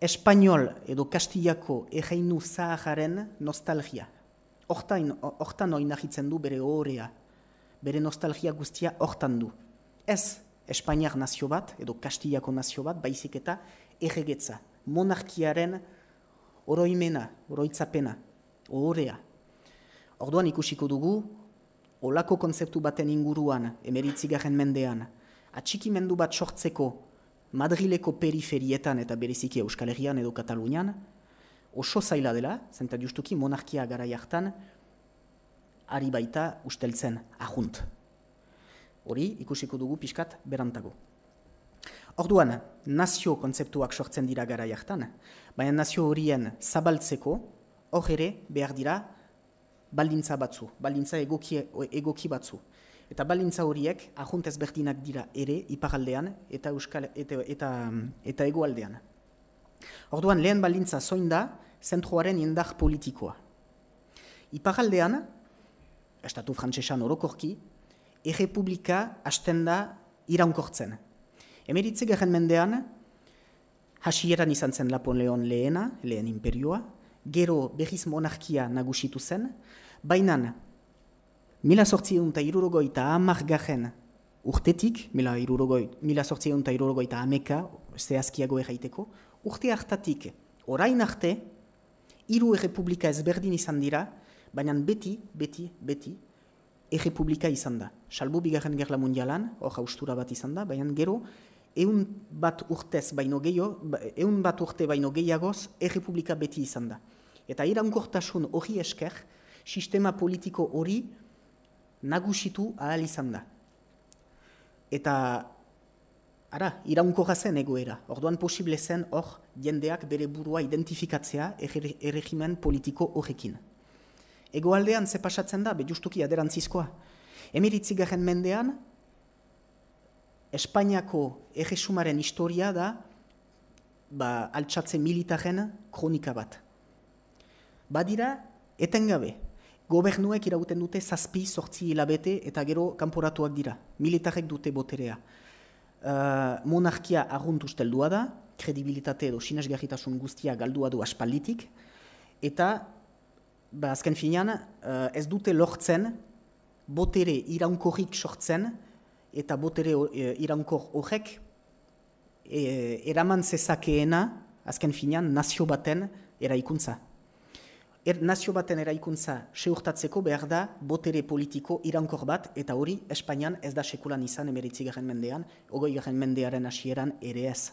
Espainiol edo kastillako egeinu zaharren nostalgia. Hortan, hortan du bere horrea, bere nostalgia guztia hortan du. Ez, Espainiak nazio bat, edo kastillako nazio bat, baizik eta erregetza, monarkiaren oroimena, oroitzapena, horrea. Orduan ikusiko dugu, olako kontzeptu baten inguruan, emeritzigaren mendean, atxikimendu bat sortzeko, Madrileko periferietan eta beriziki Euskal Herrian edo Katalunian, oso zaila dela, zenta justuki monarkia gara jartan, ari baita usteltzen ahunt. Hori, ikusiko dugu pixkat berantago. Orduan, nazio kontzeptuak sortzen dira gara jartan, baina nazio horien zabaltzeko, hor ere behar dira, Baldintza batzu, baldintza egoki, egoki batzu eta balintza horiek ajunt ezberdinak dira ere ipagaldean eta euskal eta eta, eta egoaldean. Orduan lehen balintza soin da zentroaren indar politikoa. Ipagaldean estatu frantsesan orokorki errepublika hasten da iraunkortzen. Emeritze garen mendean, hasieran izan zen Lapon Leon lehena, lehen imperioa, gero behiz monarkia nagusitu zen, bainan Mila sortzion eta irurogoi eta amargaren urtetik, mila, mila sortzion eta irurogoi eta ameka, zehazkiago erraiteko, urte hartatik, orain arte, iru errepublika ezberdin izan dira, baina beti, beti, beti, errepublika izan da. Salbubi bigarren gerla mundialan, hor haustura bat izan da, baina gero, eun bat urtez baino gehiago, ba, eun bat urte baino gehiagoz, errepublika beti izan da. Eta irankortasun hori esker, sistema politiko hori, nagusitu ahal izan da. Eta, ara, iraunko zen egoera. Orduan posible zen hor jendeak bere burua identifikatzea erregimen politiko horrekin. Ego aldean ze pasatzen da, betustuki aderantzizkoa. Emiritzi mendean, Espainiako erresumaren historia da ba, altxatze militaren kronika bat. Badira, etengabe, gobernuek irauten dute zazpi sortzi hilabete eta gero kanporatuak dira. Militarek dute boterea. Uh, monarkia argunt usteldua da, kredibilitate edo sinasgarritasun guztia galdua du aspalditik, eta ba, azken finan, uh, ez dute lortzen botere iraunkorik sortzen eta botere e, iraunkor horrek e, eraman zezakeena azken finan, nazio baten eraikuntza er, nazio baten eraikuntza seurtatzeko behar da botere politiko irankor bat, eta hori Espainian ez da sekulan izan emeritzi garen mendean, ogoi garen mendearen asieran ere ez.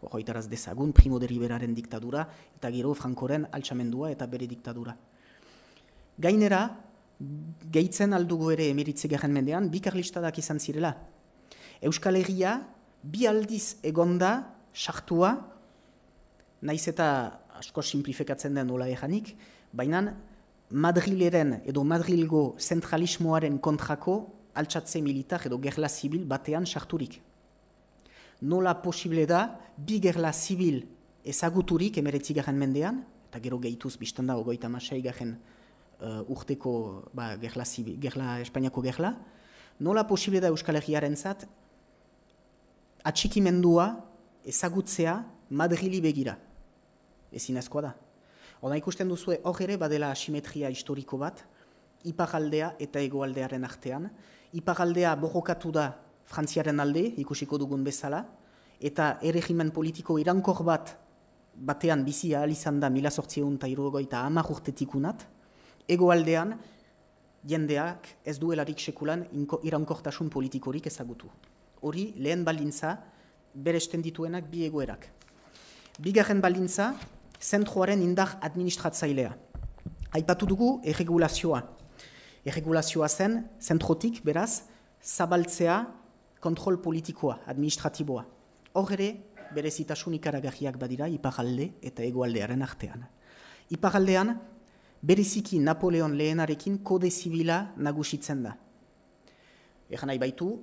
Horroitaraz dezagun, primo deriberaren diktadura, eta gero frankoren altxamendua eta bere diktadura. Gainera, gehitzen aldugu ere emeritzi garen mendean, bikarlistadak izan zirela. Euskal Herria, bi aldiz egonda, sartua, naiz eta asko simplifikatzen den nola eganik, baina Madrileren edo Madrilgo zentralismoaren kontrako altsatze militar edo gerla zibil batean sarturik. Nola posible da, bi gerla zibil ezaguturik emeretzi garen mendean, eta gero gehituz biztan da, ogoita masai garen uh, urteko ba, gerla zibil, gerla espainiako gerla, nola posible da Euskal Herriaren zat, atxikimendua ezagutzea Madrili begira. ezin da, Hona ikusten duzu hor ere badela asimetria historiko bat, ipagaldea eta hegoaldearen artean. Ipagaldea borrokatu da frantziaren alde, ikusiko dugun bezala, eta erregimen politiko irankor bat batean bizia alizan da mila sortzieun eta irrogo eta hamar Egoaldean, jendeak ez duelarik sekulan inko, irankortasun politikorik ezagutu. Hori, lehen baldintza, bere dituenak bi egoerak. Bigarren baldintza, zentroaren indar administratzailea. Aipatu dugu erregulazioa. Erregulazioa zen, zentrotik, beraz, zabaltzea kontrol politikoa, administratiboa. Hor ere, bere zitasun badira, iparalde eta egoaldearen artean. Iparaldean, bereziki Napoleon lehenarekin kode zibila nagusitzen da. Egan nahi baitu,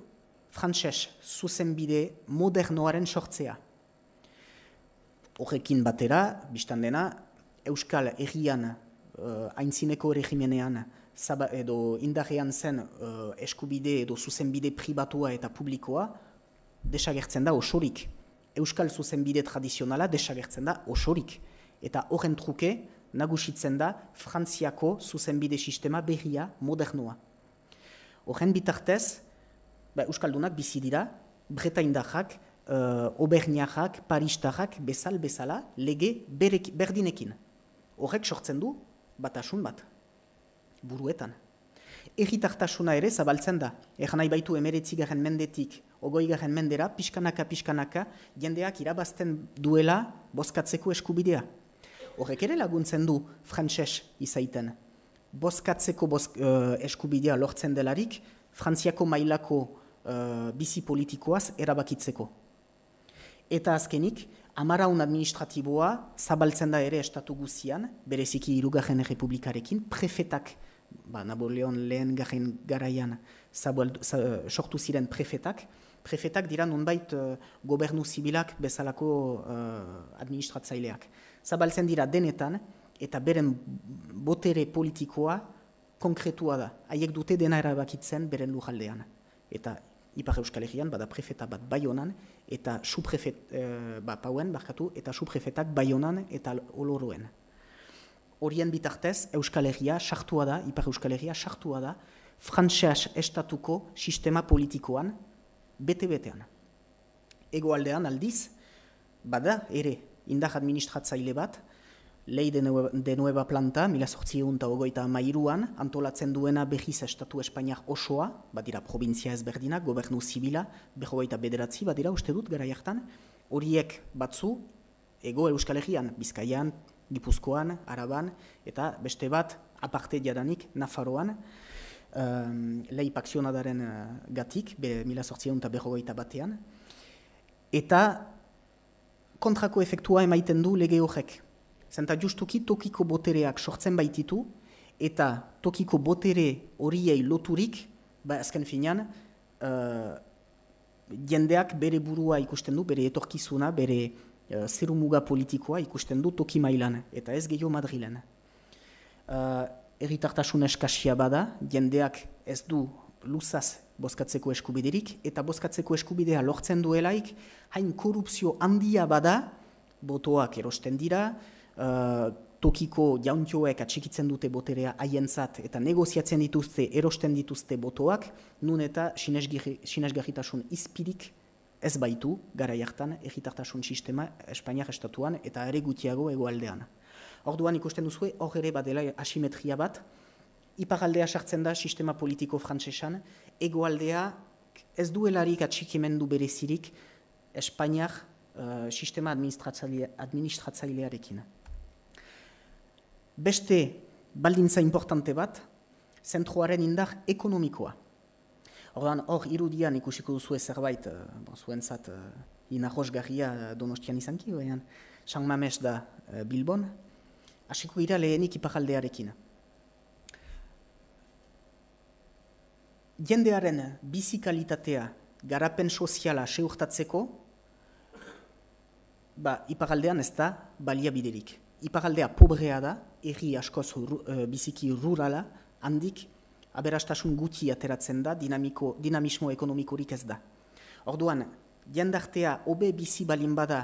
frantxez, zuzenbide modernoaren sortzea horrekin batera, biztan dena, Euskal Herrian, uh, aintzineko regimenean, zaba, edo indarrean zen eh, eskubide edo zuzenbide pribatua eta publikoa, desagertzen da osorik. Euskal zuzenbide tradizionala desagertzen da osorik. Eta horren truke, nagusitzen da Frantziako zuzenbide sistema berria modernoa. Horren bitartez, ba, Euskaldunak bizi dira, breta indarrak, uh, eh, Oberniakak, Paristakak, bezal bezala, lege berdinekin. Horrek sortzen du, batasun bat, buruetan. Egitartasuna ere zabaltzen da, egan nahi baitu emeretzigaren mendetik, ogoigaren mendera, pixkanaka, pixkanaka, jendeak irabazten duela bozkatzeko eskubidea. Horrek ere laguntzen du frantses izaiten. Bozkatzeko uh, eskubidea lortzen delarik, frantziako mailako uh, bizi politikoaz erabakitzeko eta azkenik, amaraun administratiboa zabaltzen da ere estatu guzian, bereziki irugarren republikarekin, prefetak, ba, Napoleon lehen garen garaian sortu ziren prefetak, prefetak dira nonbait uh, gobernu zibilak bezalako eh, administratzaileak. Zabaltzen dira denetan, eta beren botere politikoa konkretua da. Haiek dute dena erabakitzen beren lujaldean. Eta Ipar Euskal Herrian, bada prefeta bat bai eta su eh, ba, pauen, barkatu, eta su baionan eta oloroen. Horien bitartez, Euskal Herria sartua da, Ipar Euskal Herria sartua da, frantxeas estatuko sistema politikoan, bete-betean. Ego aldean, aldiz, bada ere, indar administratzaile bat, lehi de, planta, mila sortzieun eta ogoita mairuan, antolatzen duena behiz estatu Espainiak osoa, badira dira provinzia ezberdinak, gobernu zibila, behogaita bederatzi, bat uste dut gara jartan, horiek batzu, ego Euskal Bizkaian, Gipuzkoan, Araban, eta beste bat aparte diadanik, Nafarroan, um, ehm, lehi paksionadaren uh, eh, gatik, be, mila sortzieun eta behogaita batean, eta kontrako efektua emaiten du lege horrek. Zenta justuki tokiko botereak sortzen baititu, eta tokiko botere horiei loturik, ba azken finean, uh, jendeak bere burua ikusten du, bere etorkizuna, bere eh, zerumuga politikoa ikusten du toki mailan, eta ez gehiago Madrilen. Uh, eh, Erritartasun eskasia bada, jendeak ez du luzaz bozkatzeko eskubiderik, eta bozkatzeko eskubidea lortzen duelaik, hain korupzio handia bada, botoak erosten dira, Eh, tokiko jauntioek atxikitzen dute boterea haientzat eta negoziatzen dituzte, erosten dituzte botoak, nun eta sinesgarritasun izpirik ez baitu gara jartan egitartasun sistema Espainiak estatuan eta ere gutiago egoaldean. Orduan ikusten duzue hor ere badela asimetria bat, iparaldea sartzen da sistema politiko frantsesan, egoaldea ez duelarik atxikimendu berezirik Espainiak eh, sistema administratzailearekin. Administratzaile beste baldintza importante bat, zentroaren indar ekonomikoa. Ordan hor irudian ikusiko duzu zerbait, eh, bon, zuentzat Ina eh, inarrosgarria eh, donostian izanki, behan, San Mames da Bilbon, hasiko gira lehenik iparaldearekin. Jendearen bizikalitatea garapen soziala seurtatzeko, ba, iparaldean ez da balia biderik. Iparaldea pobrea da, erri askoz e, biziki rurala, handik aberastasun gutxi ateratzen da, dinamiko, dinamismo ekonomikorik ez da. Orduan, jendartea obe bizi balin bada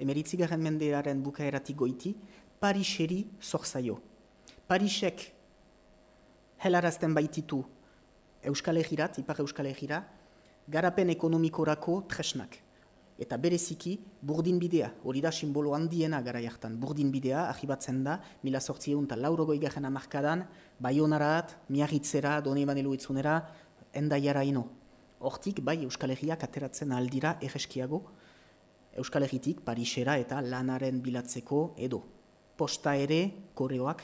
emeritzi garen mendearen bukaeratik goiti, Pariseri zorzaio. Parisek helarazten baititu Euskal Ejirat, Ipar Euskal Ejirat, garapen ekonomikorako tresnak eta bereziki burdin bidea, hori da simbolo handiena gara jartan, burdin bidea, ahibatzen da, mila sortzi egun eta lauro goigarren amarkadan, baionarat, miagitzera, done iban eluitzunera, jara ino. Hortik, bai Euskal Herriak ateratzen aldira erreskiago, Euskal Herritik, Parisera eta lanaren bilatzeko edo. Posta ere, koreoak,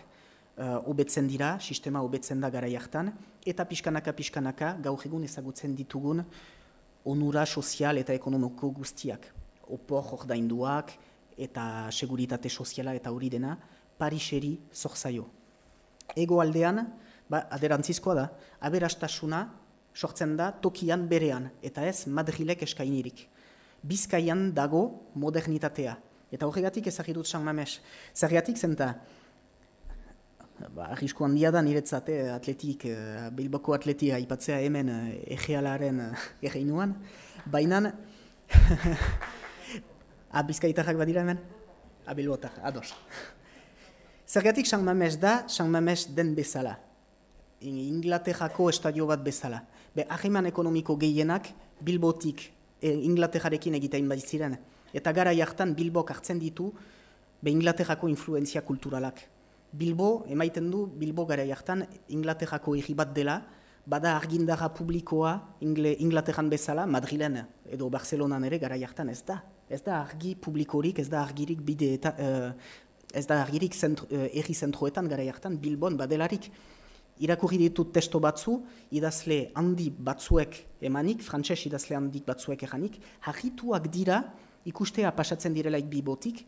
eh, hobetzen dira, sistema hobetzen da gara jartan, eta pixkanaka-pixkanaka gaur egun ezagutzen ditugun onura sozial eta ekonomiko guztiak, opor ordainduak eta seguritate soziala eta hori dena, Pariseri zorzaio. Ego aldean, ba, aderantzizkoa da, aberastasuna sortzen da tokian berean, eta ez Madrilek eskainirik. Bizkaian dago modernitatea. Eta horregatik ezagirut San Mames. Zergatik zenta, ba, handia da niretzate eh, atletik, eh, bilboko atletia aipatzea hemen eh, egealaren egeinuan, baina ah, bat badira hemen? Abilbotar, ah, ados. Zergatik San Mamesh da, San Mamesh den bezala. Inglaterrako estadio bat bezala. Be, ekonomiko gehienak Bilbotik e, Inglaterrarekin egitein bat ziren. Eta gara jartan Bilbok hartzen ditu, be Inglaterrako influenzia kulturalak. Bilbo, emaiten du, Bilbo gara jartan, Inglaterrako egi bat dela, bada argindara publikoa Inglaterran bezala, Madrilen edo Barcelonan ere gara jartan, ez da. Ez da argi publikorik, ez da argirik bide eta, eh, ez da argirik zentru, uh, eh, erri zentruetan gara jartan, Bilbon badelarik. Irakurri ditut testo batzu, idazle handi batzuek emanik, frantses idazle handi batzuek eranik, harrituak dira, ikustea pasatzen direlaik bibotik,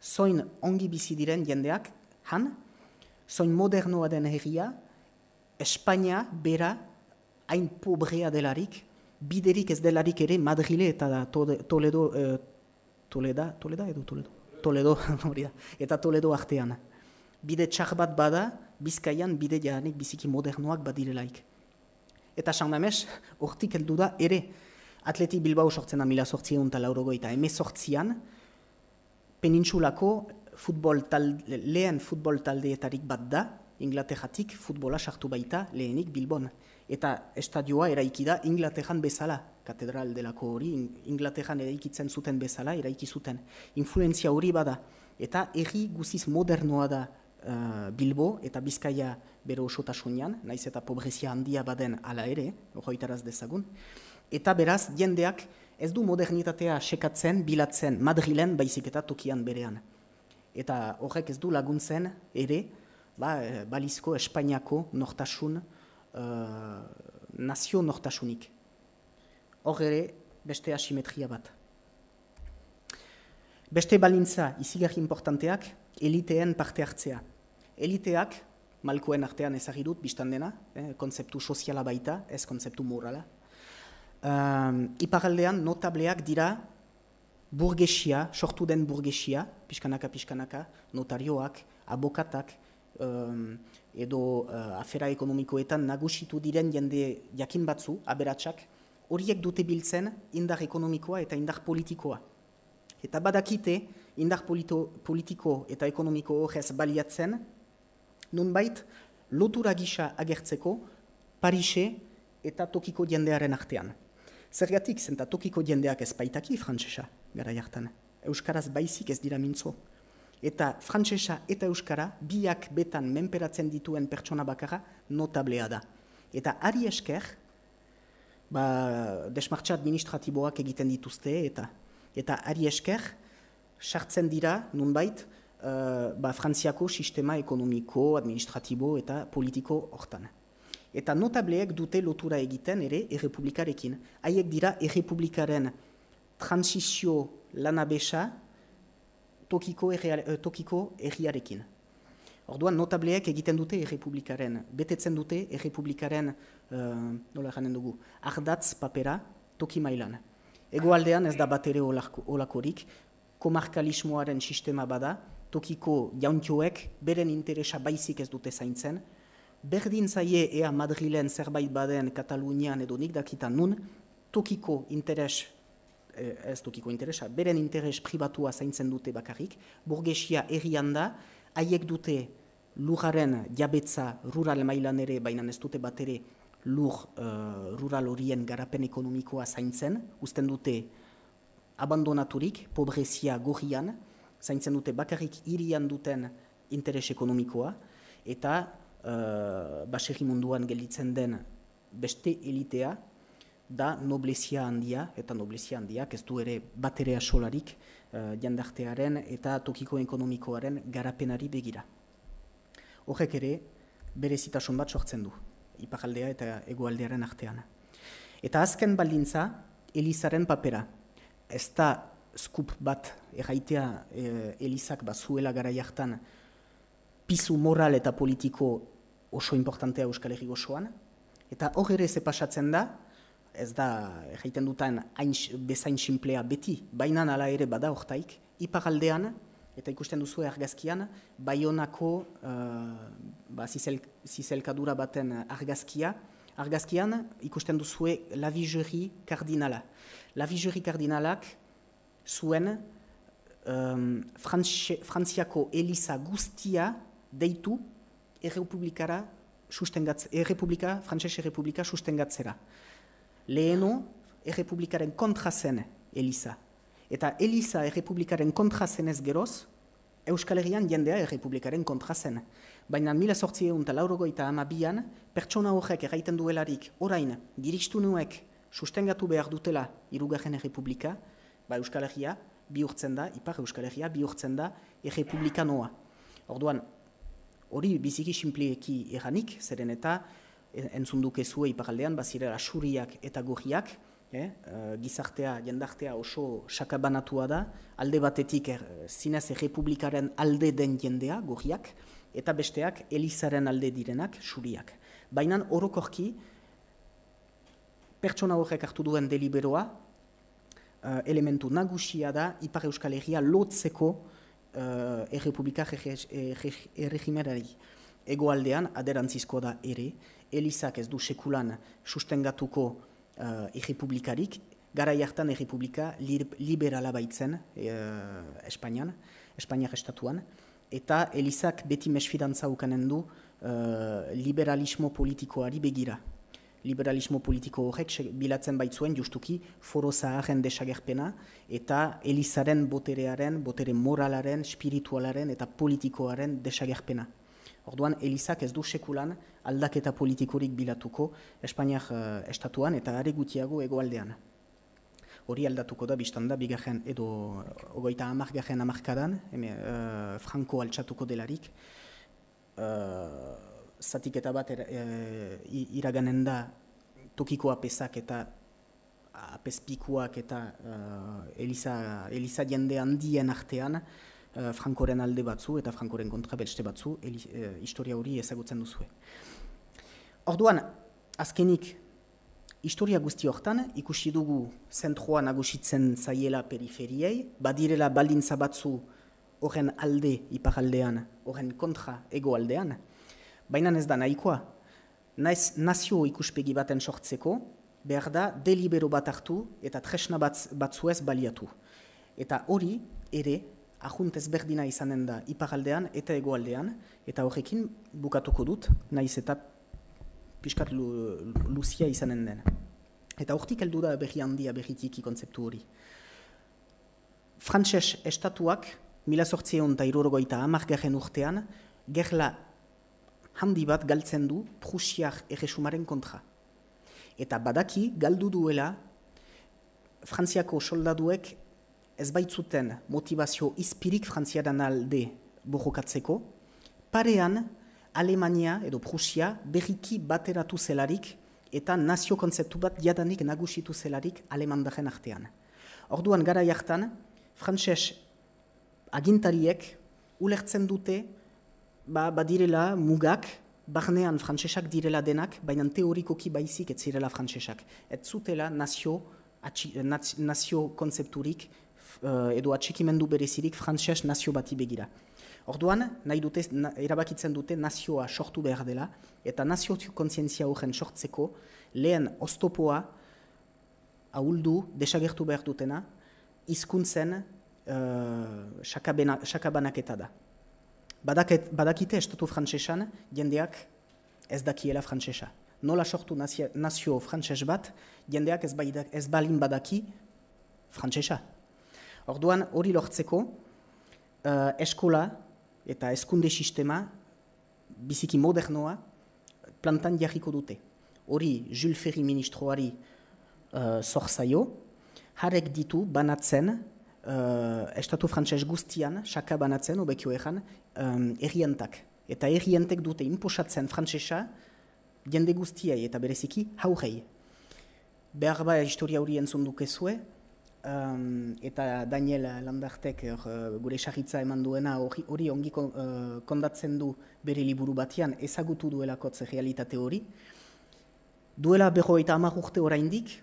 zoin ongi bizi diren jendeak, han, soin modernoa den herria, Espanya bera hain pobrea delarik, biderik ez delarik ere Madrile eta da, Toledo, Toleda, eh, Toleda edo Toledo? Toledo, hori da, eta Toledo artean. Bide txar bat bada, bizkaian bide jahanik biziki modernoak badirelaik. Eta saan urtik heldu eldu da ere, atleti Bilbao sortzen da mila sortzien unta laurogoita, emez sortzian, penintxulako futbol tal, lehen futbol taldeetarik bat da, Inglaterratik futbola sartu baita lehenik Bilbon. Eta estadioa eraiki da Inglaterran bezala, katedral delako hori, Inglaterran eraikitzen zuten bezala, eraiki zuten. Influenzia hori bada, eta erri guziz modernoa da eh, Bilbo eta Bizkaia bero osotasunean, naiz eta pobrezia handia baden ala ere, hoitaraz dezagun. Eta beraz, jendeak ez du modernitatea sekatzen, bilatzen, Madrilen baizik eta tokian berean eta horrek ez du laguntzen ere ba, eh, balizko Espainiako nortasun uh, nazio nortasunik. Hor ere beste asimetria bat. Beste balintza izigarri importanteak eliteen parte hartzea. Eliteak, malkoen artean ezagirut, biztan dena, eh, konzeptu soziala baita, ez konzeptu morala. Um, eh, iparaldean notableak dira burgesia, sortu den burgesia, pixkanaka, pixkanaka, notarioak, abokatak, um, edo eh, afera ekonomikoetan nagusitu diren jende jakin batzu, aberatsak, horiek dute biltzen indar ekonomikoa eta indar politikoa. Eta badakite, indar politiko eta ekonomiko horrez baliatzen, nunbait, lotura gisa agertzeko, Parise eta tokiko jendearen artean. Zergatik, zenta tokiko jendeak ez baitaki frantzesa, gara jartan. Euskaraz baizik ez dira mintzo. Eta frantsesa eta euskara biak betan menperatzen dituen pertsona bakarra notablea da. Eta ari esker, ba, desmartxa administratiboak egiten dituzte eta eta ari esker, sartzen dira, nunbait, uh, eh, ba, frantziako sistema ekonomiko, administratibo eta politiko hortan. Eta notableek dute lotura egiten ere errepublikarekin. Haiek dira errepublikaren transizio lanabesa tokiko, eh, tokiko erriarekin. Orduan, notableek egiten dute errepublikaren, betetzen dute errepublikaren, uh, nola garen dugu, ardatz papera tokimailan. Ego aldean ez da bat ere olakorik, komarkalismoaren sistema bada, tokiko jauntioek beren interesa baizik ez dute zaintzen, berdin zaie ea Madrilen zerbait baden Katalunian edo nik dakita nun, tokiko interes Eh, ez dukiko interesa, beren interes pribatua zaintzen dute bakarrik, burgesia errian da, haiek dute lujaren jabetza rural mailan ere, baina ez dute bat ere lur eh, rural horien garapen ekonomikoa zaintzen, uzten dute abandonaturik, pobrezia gorrian, zaintzen dute bakarrik irian duten interes ekonomikoa, eta uh, baserri munduan gelditzen den beste elitea, da noblezia handia, eta noblezia handiak ez du ere baterea solarik uh, eh, jandartearen eta tokiko ekonomikoaren garapenari begira. Horrek ere, bere zitason bat sortzen du, ipakaldea eta egoaldearen artean. Eta azken baldintza, Elizaren papera. Ez da skup bat erraitea eh, Elizak bazuela gara jartan pizu moral eta politiko oso importantea Euskal Herri gozoan. Eta hor ere ze pasatzen da, ez da egiten dutan hain bezain sinplea beti, baina hala ere bada hortaik, ipagaldean eta ikusten duzu argazkian, baionako uh, eh, ba, zizel, zizelkadura baten argazkia, argazkian ikusten duzu la kardinala. La kardinalak zuen um, Franche, eliza guztia deitu errepublikara, Errepublika, frantzese Errepublika sustengatzera leheno errepublikaren kontra zen Elisa. Eta Elisa errepublikaren kontra zenez ez geroz, Euskal Herrian jendea errepublikaren kontra Baina mila sortzi egun eta laurogo eta pertsona horrek erraiten duelarik orain diriztu nuek sustengatu behar dutela irugarren errepublika, ba Euskal Herria bihurtzen da, ipar Euskal Herria bihurtzen da errepublikanoa. Orduan, hori biziki simpliekin eranik, zeren eta entzun dukezu iparaldean, bazire suriak eta gorriak, eh? eh? gizartea, jendartea oso sakabanatua da, alde batetik er, zinez republikaren alde den jendea, gorriak, eta besteak elizaren alde direnak, suriak. Baina orokorki, pertsona horrek hartu duen deliberoa, eh, elementu nagusia da, Ipar Euskal Herria lotzeko eh, errepublikar erregimerari. Ego aldean, aderantzizko da ere, Elizak ez du sekulan sustengatuko uh, eh, irrepublikarik, gara jartan irrepublika liberala baitzen uh, Espainian, Espainiak estatuan, eta Elizak beti mesfidantza ukanen du eh, liberalismo politikoari begira. Liberalismo politiko horrek bilatzen baitzuen justuki foro zaharren desagerpena eta Elizaren boterearen, botere moralaren, spiritualaren eta politikoaren desagerpena. Orduan, Elizak ez du sekulan aldaketa politikorik bilatuko Espainiak uh, eh, estatuan eta are gutxiago hegoaldean. Hori aldatuko da biztan da bigarren edo eh, hogeita hamar garen hamarkadan uh, eh, Franko altxatuko delarik uh, eta bat er, uh, iraganen da tokiko apesak eta apezpikuak eta uh, Eliza, Eliza jende handien artean, Eh, frankoren alde batzu eta frankoren kontra beste batzu eh, historia hori ezagutzen duzue. Orduan, azkenik, historia guzti hortan, ikusi dugu zentroa nagusitzen zaiela periferiei, badirela baldintza batzu horren alde ipar horren kontra ego aldean, baina ez da nahikoa, naiz nazio ikuspegi baten sortzeko, behar da delibero bat hartu eta tresna batzuez baliatu. Eta hori ere ajunt ezberdina izanen da iparaldean eta egoaldean, eta horrekin bukatuko dut, naiz eta piskat lu, luzia izanen den. Eta hortik heldu da berri handia berritiki kontzeptu hori. Frantses estatuak, mila sortzi egon eta irurgoita amargarren urtean, gerla handi bat galtzen du Prusiak erresumaren kontra. Eta badaki galdu duela Frantziako soldaduek ez zuten motivazio izpirik frantziadan alde borrokatzeko, parean Alemania edo Prusia berriki bateratu zelarik eta nazio konzeptu bat diadanik nagusitu zelarik alemandaren artean. Orduan gara jartan, frantzes agintariek ulertzen dute ba, badirela mugak, barnean frantsesak direla denak, baina teorikoki baizik ez zirela frantsesak. Ez zutela nazio, nazio konzepturik uh, edo atxikimendu berezirik frantxeas nazio bati begira. Orduan, nahi dute, na, erabakitzen dute nazioa sortu behar dela, eta nazio kontzientzia horren sortzeko, lehen oztopoa ahuldu, desagertu behar dutena, izkuntzen uh, eh, sakabanak da. badakite estatu frantsesan jendeak ez dakiela frantxesa. Nola sortu nazio, nazio bat, jendeak ez, ez balin badaki frantxesa. Orduan hori lortzeko eh, eskola eta eskunde sistema biziki modernoa plantan jarriko dute. Hori Jules Ferri ministroari eh, zorzaio, harek ditu banatzen, uh, estatu frantses guztian, saka banatzen, obekio egan, um, Eta erriantek dute inposatzen frantsesa, jende guztiai eta bereziki haurei. Behar ba historia horien entzun duke zue, um, eta Daniel Landartek eh, eh, gure esagitza eman duena hori ongi eh, kondatzen du bere liburu batean ezagutu duelako realitate hori. Duela beho eta amak urte oraindik,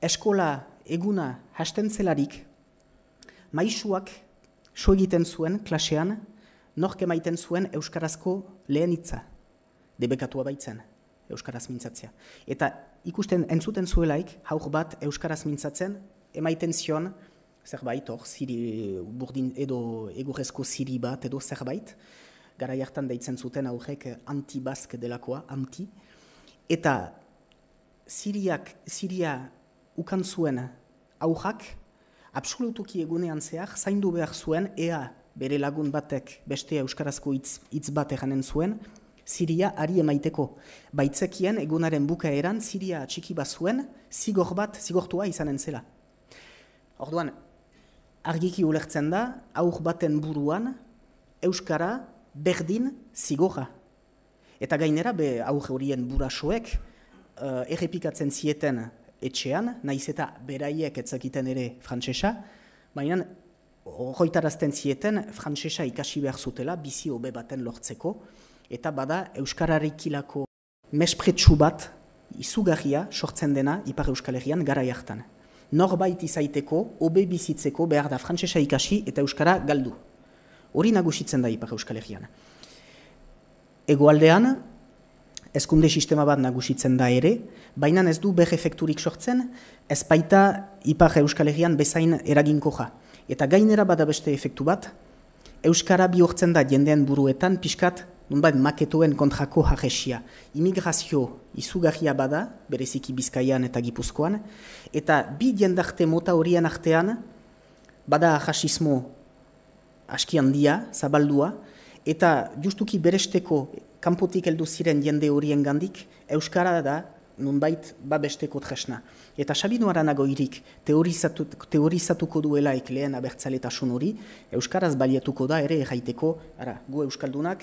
eskola eguna hastentzelarik, zelarik, so egiten zuen klasean, nork emaiten zuen Euskarazko lehenitza, debekatua baitzen. Euskaraz mintzatzea. Eta ikusten entzuten zuelaik, hauk bat euskaraz mintzatzen, emaiten zion, zerbait hor, ziri burdin edo egurrezko ziri bat edo zerbait, gara jartan daitzen zuten aurrek anti-bask delakoa, anti, eta ziriak, ziria ukan zuen aurrak, absolutuki egunean zehar, zaindu behar zuen, ea bere lagun batek beste euskarazko hitz bat eranen zuen, Siria ari emaiteko. Baitzekien egunaren bukaeran Siria txiki bazuen zigor bat zigortua izanen zela. Orduan, argiki ulertzen da, aur baten buruan, Euskara berdin zigorra. Eta gainera, be aur horien burasoek, uh, errepikatzen zieten etxean, naiz eta beraiek etzakiten ere frantsesa, baina hoitarazten zieten frantsesa ikasi behar zutela bizi hobe baten lortzeko, eta bada euskararikilako mespretsu bat izugarria sortzen dena Ipar Euskal Herrian gara jartan. Norbait izaiteko, obe bizitzeko behar da frantsesa ikasi eta euskara galdu. Hori nagusitzen da Ipar Euskal Herrian. Egoaldean, eskunde sistema bat nagusitzen da ere, baina ez du ber efekturik sortzen, ez baita Ipar Euskal Herrian bezain eraginkoja. Eta gainera bada beste efektu bat, Euskara bihortzen da jendean buruetan pixkat nunbait maketuen kontrako jarresia. Imigrazio izugarria bada, bereziki bizkaian eta gipuzkoan, eta bi jendarte mota horien artean, bada jasismo askian dia, zabaldua, eta justuki beresteko kanpotik heldu ziren jende horien gandik, Euskara da nunbait babesteko tresna. Eta Sabino Aranago irik teorizatuko duela lehen abertzaletasun hori, Euskaraz baliatuko da ere erraiteko, ara, gu Euskaldunak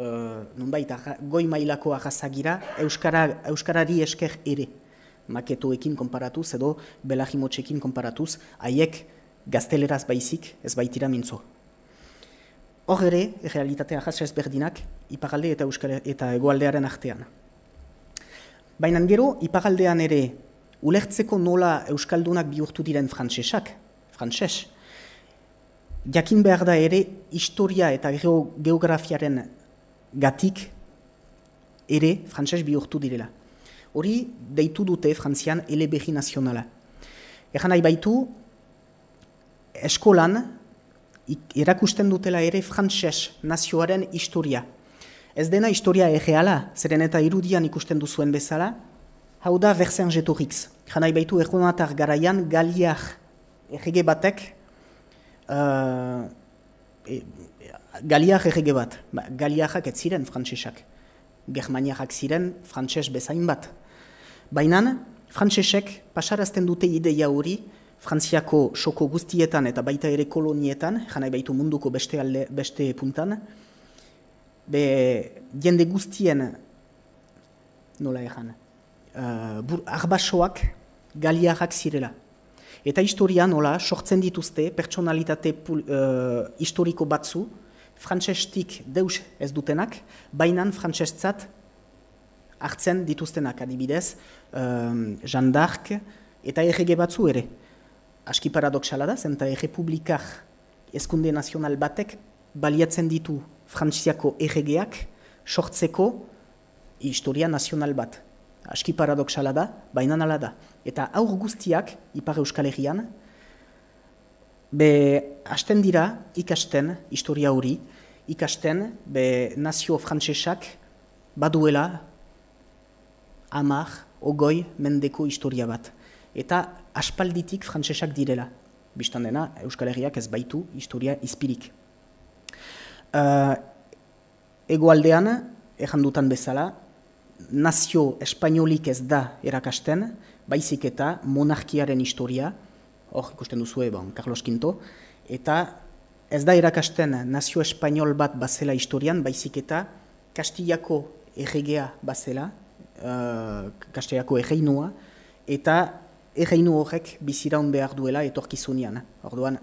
Eh, non goi mailako ahazagira, Euskara, Euskarari esker ere maketuekin konparatuz edo belahimotxekin konparatuz, haiek gazteleraz baizik ez baitira mintzo. Hor ere, realitatea jasa ez berdinak, ipagalde eta, Euskara, eta egualdearen artean. Baina gero, ipagaldean ere, ulertzeko nola Euskaldunak bihurtu diren frantsesak, frantses, jakin behar da ere, historia eta geografiaren gatik ere frantses bihurtu direla. Hori deitu dute frantzian eleberi nazionala. Egan nahi baitu, eskolan erakusten dutela ere frantses nazioaren historia. Ez dena historia erreala, zeren eta irudian ikusten duzuen bezala, hau da versen jetoriks. Egan nahi baitu, erronatar garaian galiak errege batek uh, e, Galiak errege bat, ba, galiakak ez ziren frantsesak. Germaniakak ziren frantses bezain bat. Baina, frantsesek pasarazten dute ideia hori, frantziako soko guztietan eta baita ere kolonietan, jana baitu munduko beste, alde, beste puntan, be, jende guztien, nola ezan, uh, argbasoak galiakak zirela. Eta historia nola, sortzen dituzte, pertsonalitate uh, historiko batzu, frantsestik deus ez dutenak, bainan frantsestzat hartzen dituztenak adibidez, um, ehm, Jean d'Arc eta errege batzu ere. Aski paradoxala da, zenta errepublikar eskunde nazional batek baliatzen ditu frantsiako erregeak sortzeko historia nazional bat. Aski paradoxala da, bainan ala da. Eta aur guztiak, ipar euskal herrian, be hasten dira ikasten historia hori ikasten be nazio frantsesak baduela amar ogoi mendeko historia bat eta aspalditik frantsesak direla bistan dena Euskal Herriak ez baitu historia izpirik uh, eh, ego aldean errandutan bezala nazio espainolik ez da erakasten baizik eta monarkiaren historia hor ikusten duzue, ebon, Carlos V. Eta ez da erakasten nazio espainol bat bazela historian, baizik eta kastillako erregea bazela, kastillako uh, erreinua, eta erreinu horrek biziraun behar duela etorkizunian. Orduan,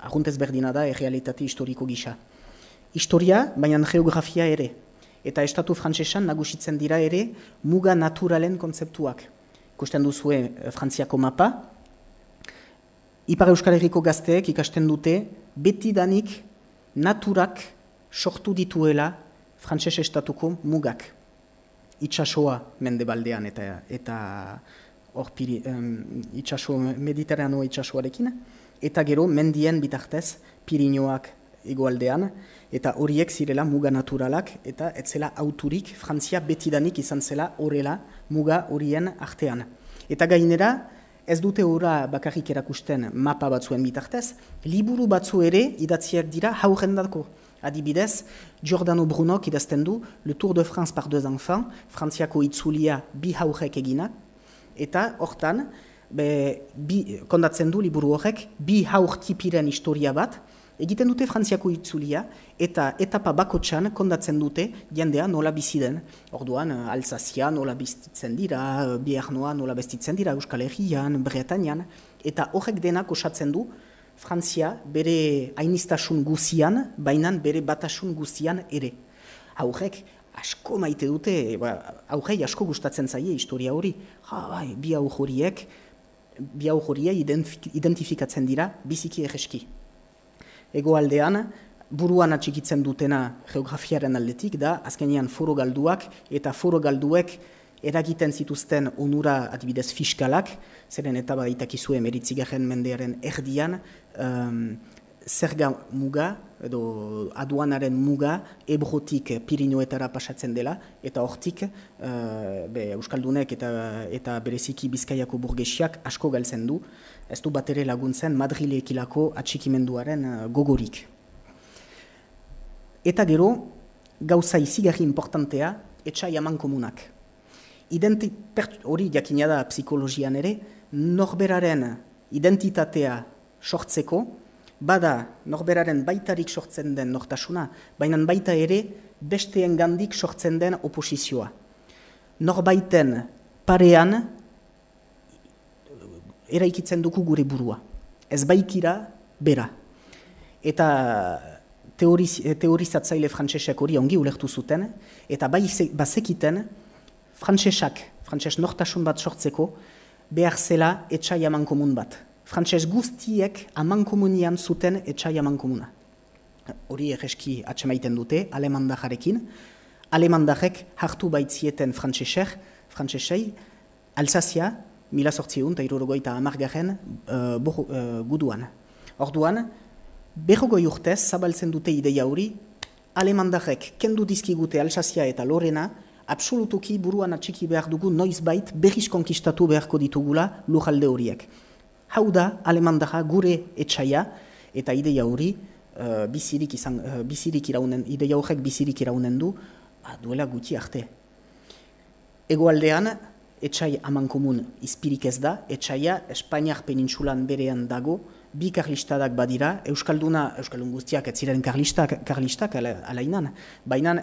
aguntez berdina da errealitate historiko gisa. Historia, baina geografia ere, eta estatu frantsesan nagusitzen dira ere muga naturalen kontzeptuak. Ikusten duzue, eh, Frantziako mapa, Ipar Euskal Herriko gazteek ikasten dute, betidanik naturak sortu dituela frantses estatuko mugak. Itxasoa mendebaldean eta eta orpiri, um, itxaso, eta gero mendien bitartez pirinoak egoaldean, eta horiek zirela muga naturalak, eta ez zela auturik, Frantzia betidanik izan zela horrela muga horien artean. Eta gainera, ez dute horra bakarrik erakusten mapa batzuen bitartez, liburu batzu ere idatziak dira haurendako. Adibidez, Giordano Brunok idazten du Le Tour de France par deux enfants, frantziako itzulia bi haurek egina, eta hortan, be, bi, kondatzen du liburu horrek, bi haur tipiren historia bat, egiten dute frantziako itzulia eta etapa bakotxan kondatzen dute jendea nola bizi den. Orduan eh, Alsazia nola bizitzen dira, Biarnoa nola bestitzen dira Euskal Herrian, Bretanian eta horrek denak osatzen du Frantzia bere ainistasun guzian, bainan bere batasun guzian ere. Aurrek asko maite dute, ba, aurrei asko gustatzen zaie historia hori. Ja bai, bi aurriek bi aurriei identifikatzen dira biziki erreski egoaldean, buruan atxikitzen dutena geografiaren aldetik, da, azkenean foro galduak eta foro galduek eragiten zituzten onura adibidez fiskalak, zeren eta baditaki izue meritzigaren mendearen erdian, um, zerga muga, edo aduanaren muga, ebrotik pirinoetara pasatzen dela, eta hortik, uh, be, Euskaldunek eta, eta bereziki bizkaiako burgesiak asko galtzen du, ez du bat ere laguntzen Madrilekilako atxikimenduaren eh, gogorik. Eta gero, gauza izigarri importantea, etxai aman komunak. Hori jakina da psikologian ere, norberaren identitatea sortzeko, bada norberaren baitarik sortzen den nortasuna, baina baita ere besteen gandik sortzen den oposizioa. Norbaiten parean eraikitzen duku gure burua. Ez baikira, bera. Eta teoriz, teorizatzaile frantsesek hori ongi ulektu zuten, eta bai bazekiten frantsesak, frantses nortasun bat sortzeko, behar zela etxai amankomun bat. Frantses guztiek amankomunian zuten etxai amankomuna. Hori egeski atsemaiten dute, alemandajarekin. Alemandajek hartu baitzieten frantsesek, frantsesei, alsazia, mila sortziun, eta irurgo eta amargaren uh, eh, uh, eh, guduan. Orduan, behogo jurtez zabaltzen dute ideia hori, alemandarek kendu dizkigute alsazia eta lorena, absolutuki buruan atxiki behar dugu noiz bait behiz konkistatu beharko ditugula lujalde horiek. Hau da, alemandara gure etxaia eta ideia hori uh, bizirik, uh, bizirik ideia horiek bizirik iraunen du, ba, duela gutxi arte. Egoaldean, etxai aman komun izpirik ez da, etxaia Espainiak peninsulan berean dago, bi karlistadak badira, Euskalduna, Euskaldun guztiak ez ziren karlistak, alainan, baina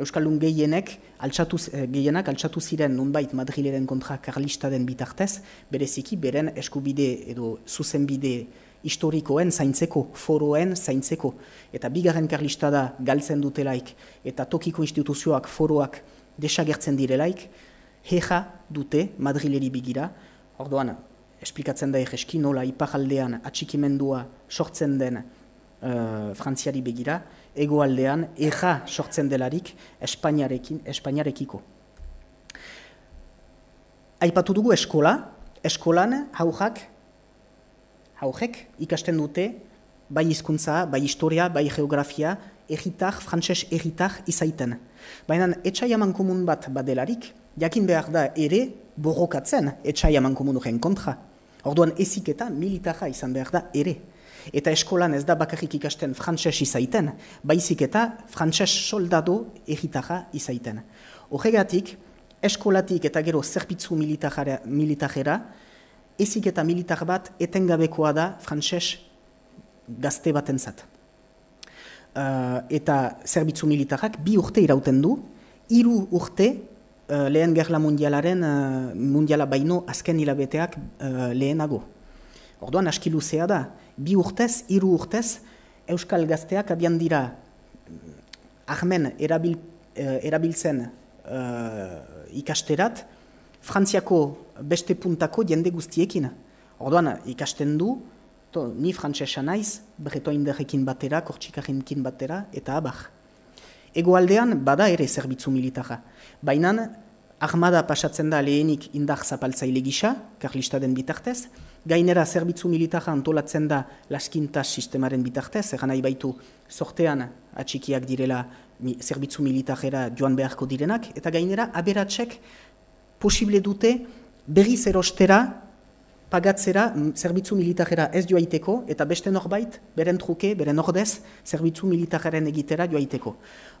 Euskaldun gehienek, altxatu, eh, gehienak altxatu ziren nunbait Madrileren kontra karlistaden bitartez, bereziki beren eskubide edo zuzenbide historikoen zaintzeko, foroen zaintzeko. Eta bigarren karlistada galtzen dutelaik, eta tokiko instituzioak, foroak desagertzen direlaik, heja dute madrileri bigira. Orduan, esplikatzen da egeski nola ipajaldean atxikimendua sortzen den uh, frantziari begira, egoaldean eja sortzen delarik espainiarekin, espainiarekiko. Aipatu dugu eskola, eskolan haujak, haujek ikasten dute, bai hizkuntza, bai historia, bai geografia, egitar, frantxez egitar izaiten. Baina etxai haman komun bat badelarik, jakin behar da ere borrokatzen etxai aman komunuren kontra. Orduan ezik eta militarra izan behar da ere. Eta eskolan ez da bakarrik ikasten frantses izaiten, baizik eta frantses soldado egitarra izaiten. Horregatik, eskolatik eta gero zerbitzu militarera, ezik eta militar bat etengabekoa da frantses gazte batentzat. Uh, eta zerbitzu militarrak bi urte irauten du, hiru urte Eh, lehen gerla mundialaren uh, mundiala baino azken hilabeteak eh, lehenago. Orduan aski luzea da, bi urtez, hiru urtez, euskal gazteak abian dira mm, ahmen erabil, erabiltzen uh, ikasterat, frantziako beste puntako jende guztiekin. Orduan ikasten du, ni frantzesa naiz, bretoin batera, kortsikarrenkin batera, eta abar. Egoaldean bada ere zerbitzu militara. Baina armada pasatzen da lehenik indar zapaltzaile gisa, karlistaden bitartez, gainera zerbitzu militara antolatzen da laskintas sistemaren bitartez, egan baitu sortean atxikiak direla zerbitzu militarera joan beharko direnak, eta gainera aberatsek posible dute berriz erostera pagatzera mm, zerbitzu militarera ez joaiteko, eta beste norbait, beren truke, beren ordez, zerbitzu militajaren egitera joaiteko.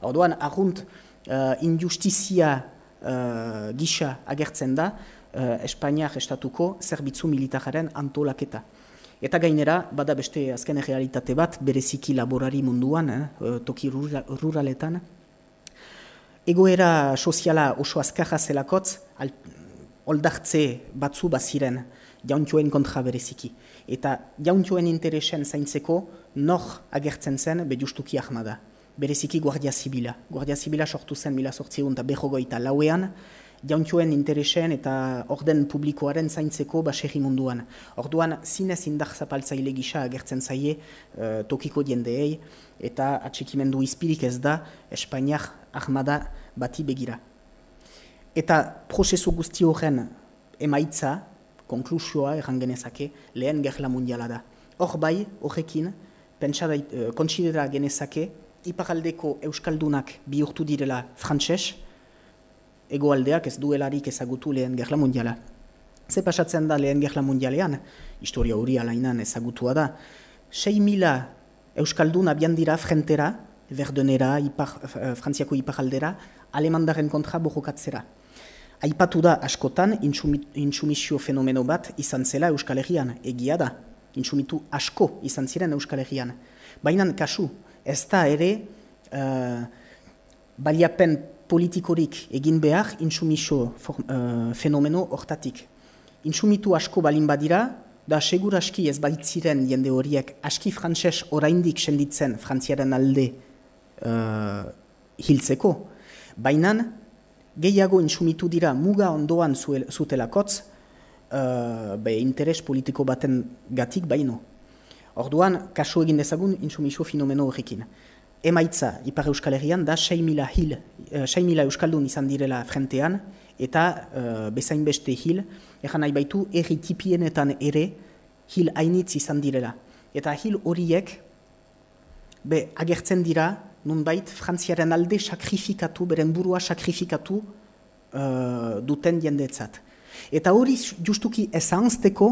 Orduan, ahunt, uh, eh, injustizia uh, gisa agertzen da, uh, eh, Espainiak estatuko zerbitzu militararen antolaketa. Eta gainera, bada beste azken realitate bat, bereziki laborari munduan, eh, toki ruraletan. Egoera soziala oso azkaja zelakotz, aldartze batzu baziren, jauntxuen kontra bereziki. Eta jauntxuen interesen zaintzeko, nor agertzen zen bedustuki ahmada. Bereziki Guardia Zibila. Guardia Zibila sortu zen mila sortzigun eta behogo lauean, jauntxuen interesen eta orden publikoaren zaintzeko baserri munduan. Orduan, zinez indar zapaltzaile gisa agertzen zaie eh, tokiko diendeei, eta atxikimendu izpirik ez da Espainiak ahmada bati begira. Eta prozesu guzti horren emaitza, konklusioa erran genezake lehen gerla mundiala da. Hor bai, horrekin, pentsada eh, kontsidera genezake, iparaldeko euskaldunak bihurtu direla frantses, egoaldeak ez duelarik ezagutu lehen gerla mundiala. Ze pasatzen da lehen gerla mundialean, historia hori alainan ezagutua da, 6.000 euskaldun abian dira frentera, verdunera, ipar, uh, frantziako iparaldera, alemandaren kontra borrokatzera. Aipatu da askotan, intsumisio fenomeno bat izan zela Euskal Herrian, egia da. Intsumitu asko izan ziren Euskal Herrian. Baina kasu, ez da ere, uh, baliapen politikorik egin behar intsumisio eh, fenomeno hortatik. Intsumitu asko balin badira, da segur aski ez ziren jende horiek, aski frantses oraindik senditzen frantziaren alde uh, hiltzeko, Baina gehiago insumitu dira muga ondoan zuel, zutelakotz, uh, be, interes politiko baten gatik baino. Orduan, kaso egin dezagun insumisu fenomeno horrekin. Emaitza, Ipar Euskal Herrian, da 6.000 hil, uh, eh, 6.000 Euskaldun izan direla frentean, eta uh, bezain beste hil, egan nahi baitu, erri tipienetan ere hil hainitz izan direla. Eta hil horiek, be, agertzen dira, nunbait frantziaren alde sakrifikatu, beren burua sakrifikatu uh, duten jendetzat. Eta hori justuki ezanzteko,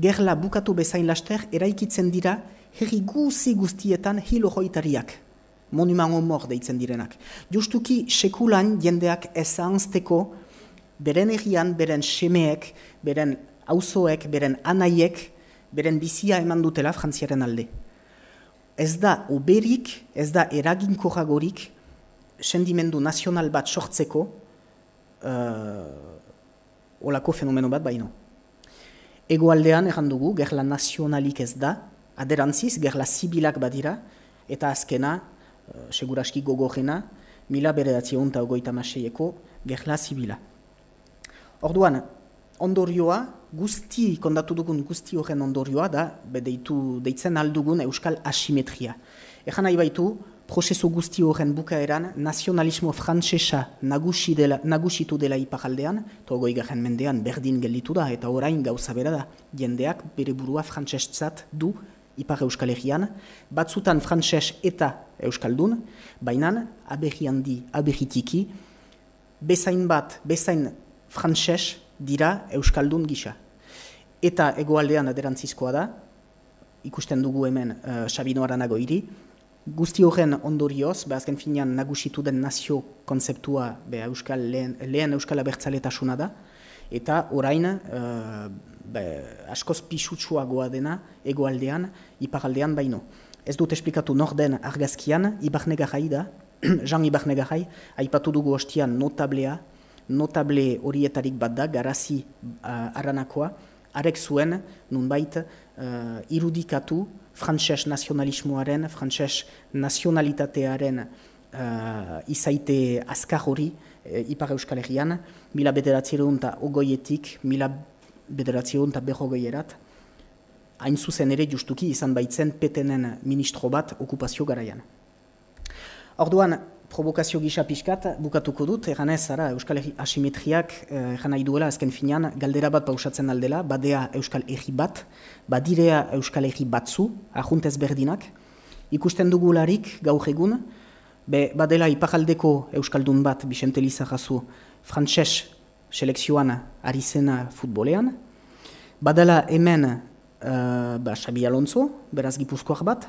gerla bukatu bezain laster, eraikitzen dira herri guzi guztietan hilo hoitariak, monumango mor deitzen direnak. Justuki sekulan jendeak ezanzteko, beren egian, beren semeek, beren auzoek, beren anaiek, beren bizia eman dutela frantziaren alde ez da uberik, ez da eraginko jagorik, sendimendu nazional bat sortzeko, uh, olako fenomeno bat baino. Ego aldean, errandugu, gerla nazionalik ez da, aderantziz, gerla zibilak badira, eta azkena, eh, seguraski gogorrena, mila beredatzi honta ogoita maseieko, gerla zibila. Orduan, ondorioa, guzti, kondatu dugun guzti horren ondorioa da, bedeitu deitzen aldugun euskal asimetria. Ejan nahi baitu, prozesu guzti horren bukaeran, nazionalismo frantsesa nagusi dela, nagusitu dela iparaldean, eta mendean berdin gelditu da, eta orain gauza bera da, jendeak bere burua frantsestzat du ipar euskal egian, batzutan frantses eta euskaldun, baina abehi handi, abehi tiki, bezain bat, bezain frantses, dira euskaldun gisa. Eta hegoaldean aderantzizkoa da, ikusten dugu hemen uh, Sabino Aranago hiri, guzti horren ondorioz, be ba, azken finean nagusitu den nazio konzeptua be euskal lehen, lehen euskal da, eta orain uh, be, askoz pisutsua goa dena egoaldean, iparaldean baino. Ez dut esplikatu norden argazkian, Ibarnegarai da, Jean Ibarnegarai, aipatu dugu hostian notablea, notable horietarik bat da, garazi uh, eh, aranakoa, arek zuen, nunbait, uh, eh, irudikatu frantxez nazionalismoaren, frantxez nazionalitatearen eh, izaite azkar hori uh, Ipar Euskal Herrian, mila bederatzeron eta ogoietik, mila bederatzeron eta hain zuzen ere justuki izan baitzen petenen ministro bat okupazio garaian. Orduan, provokazio gisa pixkat bukatuko dut, erganez, ara, Euskal asimetriak ergan eh, nahi duela, azken finean, galdera bat pausatzen aldela, badea Euskal Herri bat, badirea Euskal Herri batzu, ez berdinak, ikusten dugularik gaur egun, be, badela ipakaldeko Euskaldun bat, Bixente jazu frantxez selekzioan ari zena futbolean, Badala hemen, uh, ba, Xabi Alonso, beraz gipuzkoak bat,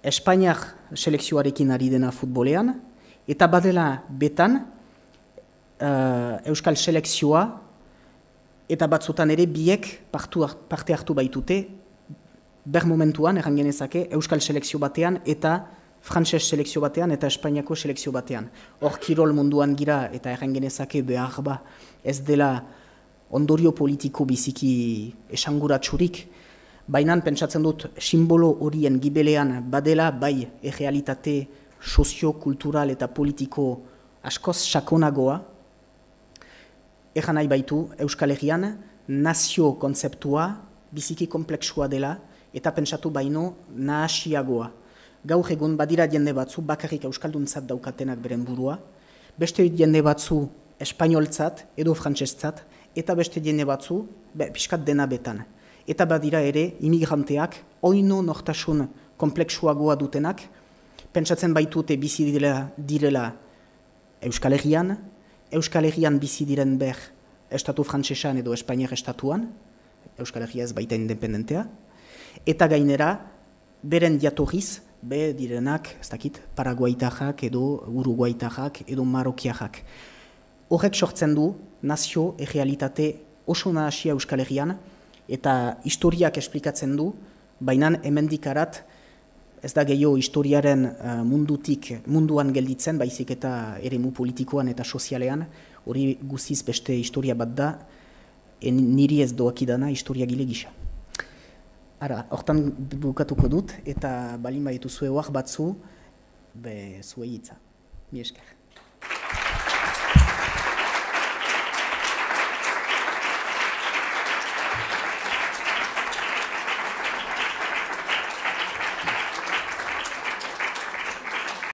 Espainiak selekzioarekin ari dena futbolean, eta badela betan eh, Euskal selekzioa eta batzutan ere biek partu, parte hartu baitute, ber momentuan eran genezake Euskal selekzio batean eta Frantses selekzio batean eta Espainiako selekzio batean. Hor kirol munduan gira eta eran genezake behar ba ez dela ondorio politiko biziki esanguratsurik, baina pentsatzen dut simbolo horien gibelean badela bai errealitate sozio-kultural eta politiko askoz sakonagoa, Ejan nahi baitu Euskal Herrian, nazio kontzeptua biziki kompleksua dela eta pentsatu baino nahasiagoa. Gaur egun badira jende batzu bakarrik euskalduntzat daukatenak beren burua, beste jende batzu espainoltzat edo frantsesztat eta beste jende batzu be, pixkat dena betan eta badira ere imigranteak oino nortasun goa dutenak, pentsatzen baitute bizi direla, direla Euskal Herrian, Euskal Herrian bizi diren ber Estatu Frantsesan edo Espainiak Estatuan, Euskal Herria ez baita independentea, eta gainera, beren jatorriz, be direnak, ez dakit, Paraguaitajak edo Uruguaitajak edo Marokiajak. Horrek sortzen du, nazio errealitate oso nahasia Euskal Herrian, eta historiak esplikatzen du, baina hemendikarat ez da gehiago historiaren eh, mundutik munduan gelditzen, baizik eta eremu politikoan eta sozialean, hori guziz beste historia bat da, en niri ez doakidana historia gile gisa. Ara, hortan bukatuko dut, eta balin baditu zuhe batzu, be zuhe itza. Mi